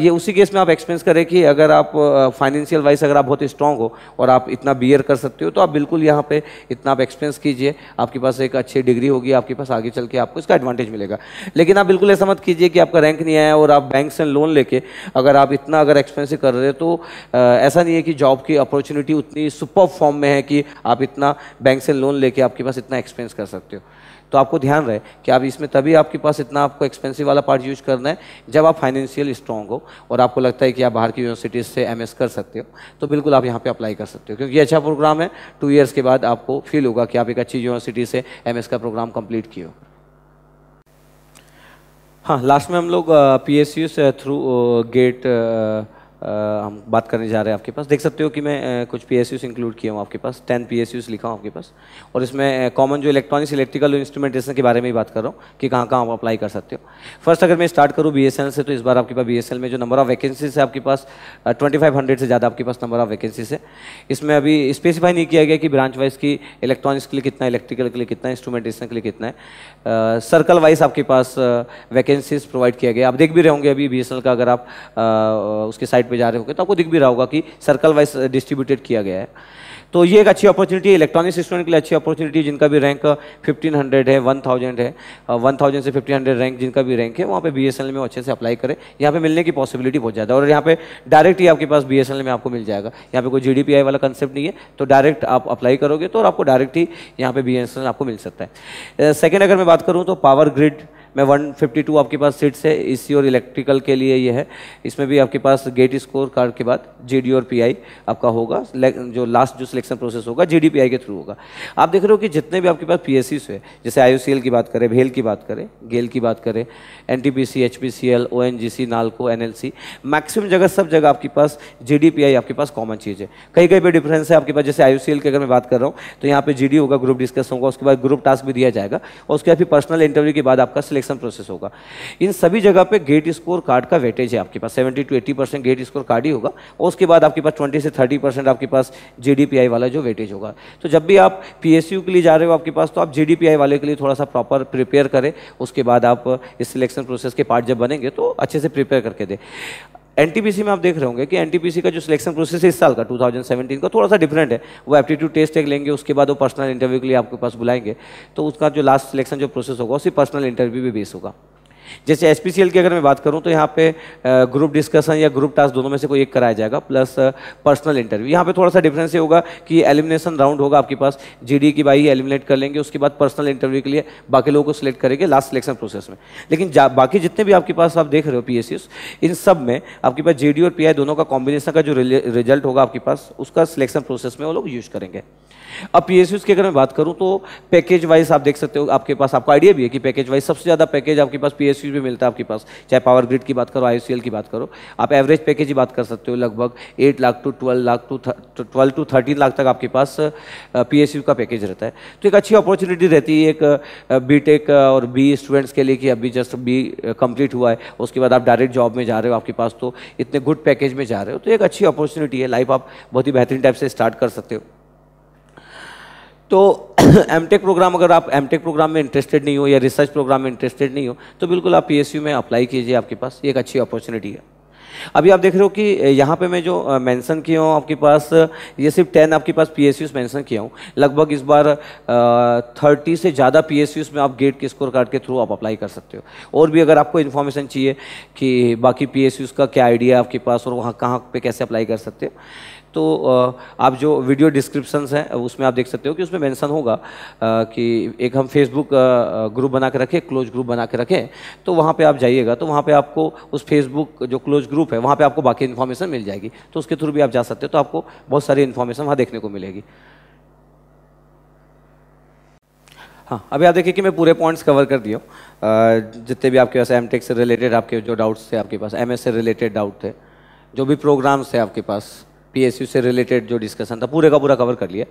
ये उस उसी केस में आप एक्सपेंस करें कि अगर आप फाइनेंशियल वाइज अगर आप बहुत स्ट्रांग हो और आप इतना बी कर सकते हो तो आप बिल्कुल यहाँ पे इतना आप एक्सपेंस कीजिए आपके पास एक अच्छी डिग्री होगी आपके पास आगे चल के आपको इसका एडवांटेज मिलेगा लेकिन आप बिल्कुल ऐसा मत कीजिए कि आपका रैंक नहीं आया और आप बैंक से लोन लेके अगर आप इतना अगर एक्सपेंसिव कर रहे हो तो ऐसा नहीं है कि जॉब की अपॉर्चुनिटी उतनी सुपर फॉर्म में है कि आप इतना बैंक से लोन लेके आपके पास इतना एक्सपेंस कर सकते हो तो आपको ध्यान रहे कि आप इसमें तभी आपके पास इतना आपको एक्सपेंसिव वाला पार्ट यूज करना है जब आप फाइनेंशियल स्ट्रॉन्ग हो और आपको लगता है कि आप बाहर की यूनिवर्सिटीज़ से एम कर सकते हो तो बिल्कुल आप यहाँ पर अप्लाई कर सकते हो क्योंकि अच्छा प्रोग्राम है टू ईयर्स के बाद आपको फील होगा कि आप एक अच्छी यूनिवर्सिटी से एम का प्रोग्राम कम्प्लीट किए हो हाँ लास्ट में हम लोग पी एस से थ्रू गेट हम बात करने जा रहे हैं आपके पास देख सकते हो कि मैं कुछ पी इंक्लूड किया हूँ आपके पास टेन पी लिखा हूँ आपके पास और इसमें कॉमन जो इलेक्ट्रॉनिक्स इलेक्ट्रिकल इंस्ट्रूमेंटेशन के बारे में ही बात कर रहा हूँ कि कहाँ कहाँ आप अप्लाई कर सकते हो फर्स्ट अगर मैं स्टार्ट करूँ बी से तो इस बार आपके पास बी में जो नंबर ऑफ वैकेंसीज है आपके पास ट्वेंटी से ज़्यादा आपके पास नंबर ऑफ वैकेंसीज है इसमें अभी स्पेसिफाई नहीं किया गया कि ब्रांच वाइज की इलेक्ट्रॉनिक्स के लिए कितना इलेक्ट्रिकल के लिए कितना इंस्ट्रूमेंटेशन के लिए कितना है सर्कल वाइज आपके पास वैकेंसीज प्रोवाइड किया गया आप देख भी रहे होंगे अभी बी का अगर आप उसके साइड पे जा रहे होंगे तो आपको दिख भी रहा होगा कि सर्कल वाइज डिस्ट्रीब्यूटेड किया गया है तो ये एक अच्छी अपॉर्चुनिटी है इलेक्ट्रॉनिक्स स्टूडेंट के लिए अच्छी अपॉर्चुनिटी जिनका भी रैंक 1500 है 1000 है 1000 से 1500 रैंक जिनका भी रैंक है वहाँ पे बीएसएनएल में अच्छे से अप्लाई करें यहाँ पे मिलने की पॉसिबिलिटी बहुत ज़्यादा और यहाँ पे डायरेक्ट ही आपके पास बीएसएनएल में आपको मिल जाएगा यहाँ पे कोई जीडीपीआई वाला कंसेप्ट नहीं है तो डायरेक्ट आप अप्लाई करोगे तो और आपको डायरेक्ट ही यहाँ पे बी आपको मिल सकता है सेकेंड अगर मैं बात करूँ तो पावर ग्रिड में 152 आपके पास सीट्स है ए और इलेक्ट्रिकल के लिए ये है इसमें भी आपके पास गेट स्कोर कार्ड के बाद जीडी और पीआई आपका होगा जो लास्ट जो सिलेक्शन प्रोसेस होगा जीडीपीआई के थ्रू होगा आप देख रहे हो कि जितने भी आपके पास पी है जैसे आई की बात करें भेल की बात करें गेल की बात करें N T P C H P C L O N G C NALCO N L C maximum जगह सब जगह आपके पास जी आपके पास कॉमन चीज़ है कहीं कहीं पर डिफरेंस है आपके पास जैसे आई की अगर मैं बात कर रहा हूँ तो यहाँ पे जी होगा ग्रुप डिस्कस होगा उसके बाद ग्रुप टास्क भी दिया जाएगा और उसके बाद फिर पर्सनल इंटरव्यू के बाद आपका सिलेक्शन सिलेक्शन प्रोसेस होगा इन सभी जगह पे गेट स्कोर कार्ड का वेटेज है आपके पास 70 to 80 percent GATE score card ही होगा और उसके बाद आपके पास 20 से 30 परसेंट आपके पास जेडीपीआई वाला जो वेटेज होगा तो जब भी आप पीएसयू के लिए जा रहे हो आपके पास तो आप जी वाले के लिए थोड़ा सा प्रॉपर प्रिपेयर करें उसके बाद आप इस सिलेक्शन प्रोसेस के पार्ट जब बनेंगे तो अच्छे से प्रिपेयर करके दें एनटीपीसी में आप देख रहे होंगे कि एनटीपीसी का जो सिलेक्शन प्रोसेस इस साल का 2017 का थोड़ा सा डिफरेंट है वो एप्टीट्यूड टेस्ट एक लेंगे उसके बाद वो पर्सनल इंटरव्यू के लिए आपके पास बुलाएंगे तो उसका जो लास्ट सिलेक्शन जो प्रोसेस होगा उसी पर्सनल इंटरव्यू भी बेस होगा जैसे एस की अगर मैं बात करूँ तो यहाँ पे ग्रुप डिस्कशन या ग्रुप टास्क दोनों में से कोई एक कराया जाएगा प्लस पर्सनल इंटरव्यू यहाँ पे थोड़ा सा डिफरेंस ये होगा कि एलिमिनेशन राउंड होगा आपके पास जी की बाई एलिमिनेट कर लेंगे उसके बाद पर्सनल इंटरव्यू के लिए बाकी लोगों को सिलेक्ट करेंगे लास्ट सिलेक्शन प्रोसेस में लेकिन बाकी जितने भी आपके पास आप देख रहे हो पी इन सब में आपके पास जे और पी दोनों का कॉम्बिनेशन का जो रिजल्ट होगा आपके पास उसका सिलेक्शन प्रोसेस में वो लोग यूज करेंगे अब पी की अगर मैं बात करूँ तो पैकेज वाइज आप देख सकते हो आपके पास आपको आइडिया भी है कि पैकेज वाइज सबसे ज़्यादा पैकेज आपके पास पी में मिलता है आपके पास चाहे पावर ग्रिड की बात करो आई की बात करो आप एवरेज पैकेज की बात कर सकते हो लगभग eight lakh to twelve lakh to twelve to thirteen lakh तक आपके पास पी का पैकेज रहता है तो एक अच्छी अपॉर्चुनिटी रहती है एक बी और बी स्टूडेंट्स के लिए कि अभी जस्ट बी कंप्लीट हुआ है उसके बाद आप डायरेक्ट जॉब में जा रहे हो आपके पास तो इतने गुड पैकेज में जा रहे हो तो एक अच्छी अपॉर्चुनिटी है लाइफ आप बहुत ही बेहतरीन टाइप से स्टार्ट कर सकते हो तो एम प्रोग्राम अगर आप एम प्रोग्राम में इंटरेस्टेड नहीं हो या रिसर्च प्रोग्राम में इंटरेस्टेड नहीं हो तो बिल्कुल आप पी में अप्लाई कीजिए आपके पास ये एक अच्छी अपॉर्चुनिटी है अभी आप देख रहे हो कि यहाँ पे मैं जो मेंशन किया हूँ आपके पास ये सिर्फ टेन आपके पास पी मेंशन किया हूँ लगभग इस बार थर्टी से ज़्यादा पी में आप गेट के स्कोर कार्ड के थ्रू आप अप्लाई कर सकते हो और भी अगर आपको इन्फॉर्मेशन चाहिए कि बाकी पी का क्या आइडिया आपके पास और वहाँ कहाँ पर कैसे अप्लाई कर सकते हो तो आप जो वीडियो डिस्क्रिप्शन हैं उसमें आप देख सकते हो कि उसमें मेंशन होगा कि एक हम फेसबुक ग्रुप बना के रखें क्लोज ग्रुप बना के रखें तो वहाँ पे आप जाइएगा तो वहाँ पे आपको उस फेसबुक जो क्लोज ग्रुप है वहाँ पे आपको बाकी इन्फॉर्मेशन मिल जाएगी तो उसके थ्रू भी आप जा सकते हो तो आपको बहुत सारी इन्फॉर्मेशन वहाँ देखने को मिलेगी हाँ अभी आप देखिए कि मैं पूरे पॉइंट्स कवर कर दिया जितने भी आपके पास एम से रिलेटेड आपके जो डाउट्स थे आपके पास एम से रिलेटेड डाउट थे जो भी प्रोग्राम्स थे आपके पास पीएसयू से रिलेटेड जो डिस्कशन था पूरे का पूरा कवर कर लिया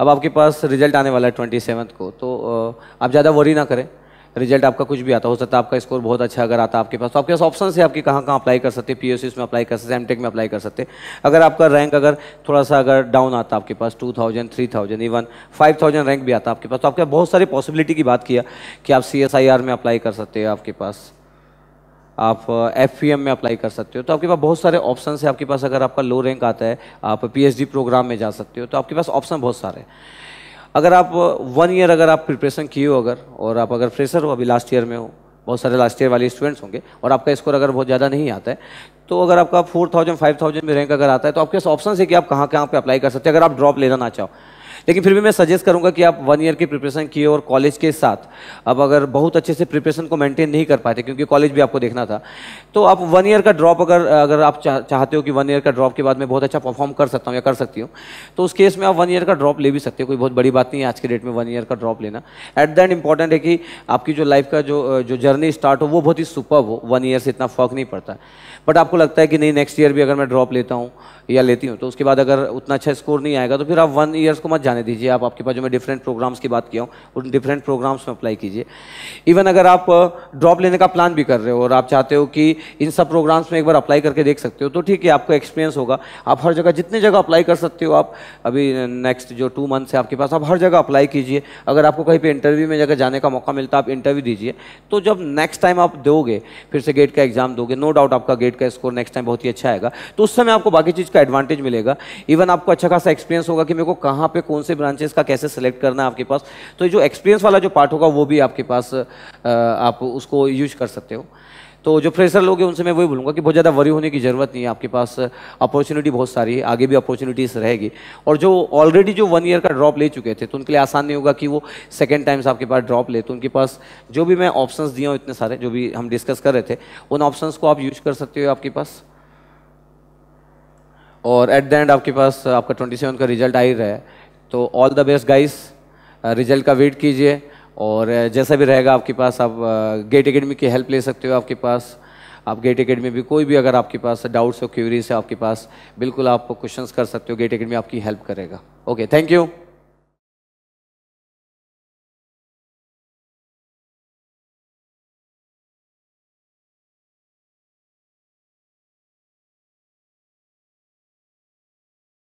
अब आपके पास रिजल्ट आने वाला है ट्वेंटी को तो आप ज़्यादा वरी ना करें रिजल्ट आपका कुछ भी आता हो सकता है आपका स्कोर बहुत अच्छा अगर आता है आपके पास तो आपके पास ऑप्शन है आपकी कहाँ कहाँ अप्लाई कर सकते हैं पी में अप्लाई कर सकते हैं एम में अप्लाई कर सकते हैं अगर आपका रैंक अगर थोड़ा सा अगर डाउन आता आपके पास two thousand three thousand even five thousand rank भी आता आपके पास तो आपके बहुत सारी पॉसिबिलिटी की बात किया कि आप सी में अप्लाई कर सकते हैं आपके पास आप एफ में अप्लाई कर सकते हो तो आपके पास बहुत सारे ऑप्शन है आपके पास अगर आपका लो रैंक आता है आप पी प्रोग्राम में जा सकते हो तो आपके पास ऑप्शन बहुत सारे हैं अगर आप वन ईयर अगर आप प्रिपरेशन किए हो अगर और आप अगर फ्रेशर हो अभी लास्ट ईयर में हो बहुत सारे लास्ट ईयर वाले स्टूडेंट्स होंगे और आपका स्कोर अगर बहुत ज़्यादा नहीं आता है तो अगर आपका फोर थाउजेंड फाइव थाउजेंड में रैंक अगर आता है तो आपके पास ऑप्शन है कि आप कहाँ कहाँ पे अप्लाई कर सकते हैं अगर आप ड्रॉप लेना ना चाहो लेकिन फिर भी मैं सजेस्ट करूँगा कि आप वन ईयर की प्रिपरेशन किए और कॉलेज के साथ अब अगर बहुत अच्छे से प्रिपरेशन को मेंटेन नहीं कर पाते क्योंकि कॉलेज भी आपको देखना था तो आप वन ईयर का ड्रॉप अगर अगर आप चाह, चाहते हो कि वन ईयर का ड्रॉप के बाद मैं बहुत अच्छा परफॉर्म कर सकता हूँ या कर सकती हूँ तो उस केस में आप वन ईयर का ड्रॉप ले भी सकते हो कोई बहुत बड़ी बात नहीं है आज के डेट में वन ईयर का ड्रॉप लेना एट द एंड इंपॉर्टेंट है कि आपकी जो लाइफ का जो जो जर्नी स्टार्ट हो वो बहुत ही सुपर हो वन ईयर से इतना फर्क नहीं पड़ता बट आपको लगता है कि नहीं नेक्स्ट ईयर भी अगर मैं ड्रॉप लेता हूँ या लेती हूँ तो उसके बाद अगर उतना अच्छा स्कोर नहीं आएगा तो फिर आप वन ईयर्स को मत जाने दीजिए आप आपके पास जो मैं डिफरेंट प्रोग्राम्स की बात किया हूँ उन डिफरेंट प्रोग्राम्स में अप्लाई कीजिए इवन अगर आप ड्रॉप लेने का प्लान भी कर रहे हो और आप चाहते हो कि इन सब प्रोग्राम्स में एक बार अप्लाई करके देख सकते हो तो ठीक है आपको एक्सपीरियंस होगा आप हर जगह जितने जगह अप्लाई कर सकते हो आप अभी नेक्स्ट जो टू मंथ्स है आपके पास आप हर जगह अप्लाई कीजिए अगर आपको कहीं पर इंटरव्यू में जगह जाने का मौका मिलता है आप इंटरव्यू दीजिए तो जब नेक्स्ट टाइम आप दोगे फिर से गेट का एग्जाम दोगे नो डाउट आपका गेट का स्कोर नेक्स्ट टाइम बहुत ही अच्छा आएगा तो उस समय आपको बाकी चीज़ का एडवांटेज मिलेगा इवन आपको अच्छा खासा एक्सपीरियंस होगा कि मेरे को कहाँ पे कौन से ब्रांचेस का कैसे सेलेक्ट करना है आपके पास तो जो एक्सपीरियंस वाला जो पार्ट होगा वो भी आपके पास आप उसको यूज कर सकते हो तो जो फ्रेशर लोग हैं उनसे मैं वही बोलूँगा कि बहुत ज़्यादा वरी होने की ज़रूरत नहीं है आपके पास अपॉर्चुनिटी बहुत सारी है आगे भी अपॉर्चुनिटीज़ रहेगी और जो ऑलरेडी जो वन ईयर का ड्रॉप ले चुके थे तो उनके लिए आसान नहीं होगा कि वो सेकेंड टाइम्स आपके पास ड्रॉप ले तो उनके पास जो भी मैं ऑप्शन दिए हूँ इतने सारे जो भी हम डिस्कस कर रहे थे उन ऑप्शन को आप यूज कर सकते हो आपके पास और एट द एंड आपके पास आपका 27 का रिजल्ट आ ही रहा है तो all the best guys result का वेट कीजिए और जैसा भी रहेगा आपके पास आप गेट अकेडमी की हेल्प ले सकते हो आपके पास आप गेट अकेडमी भी कोई भी अगर आपके पास डाउट्स हो क्यूरीज है आपके पास बिल्कुल आप क्वेश्चंस कर सकते हो गेट अकेडमी आपकी हेल्प करेगा ओके थैंक यू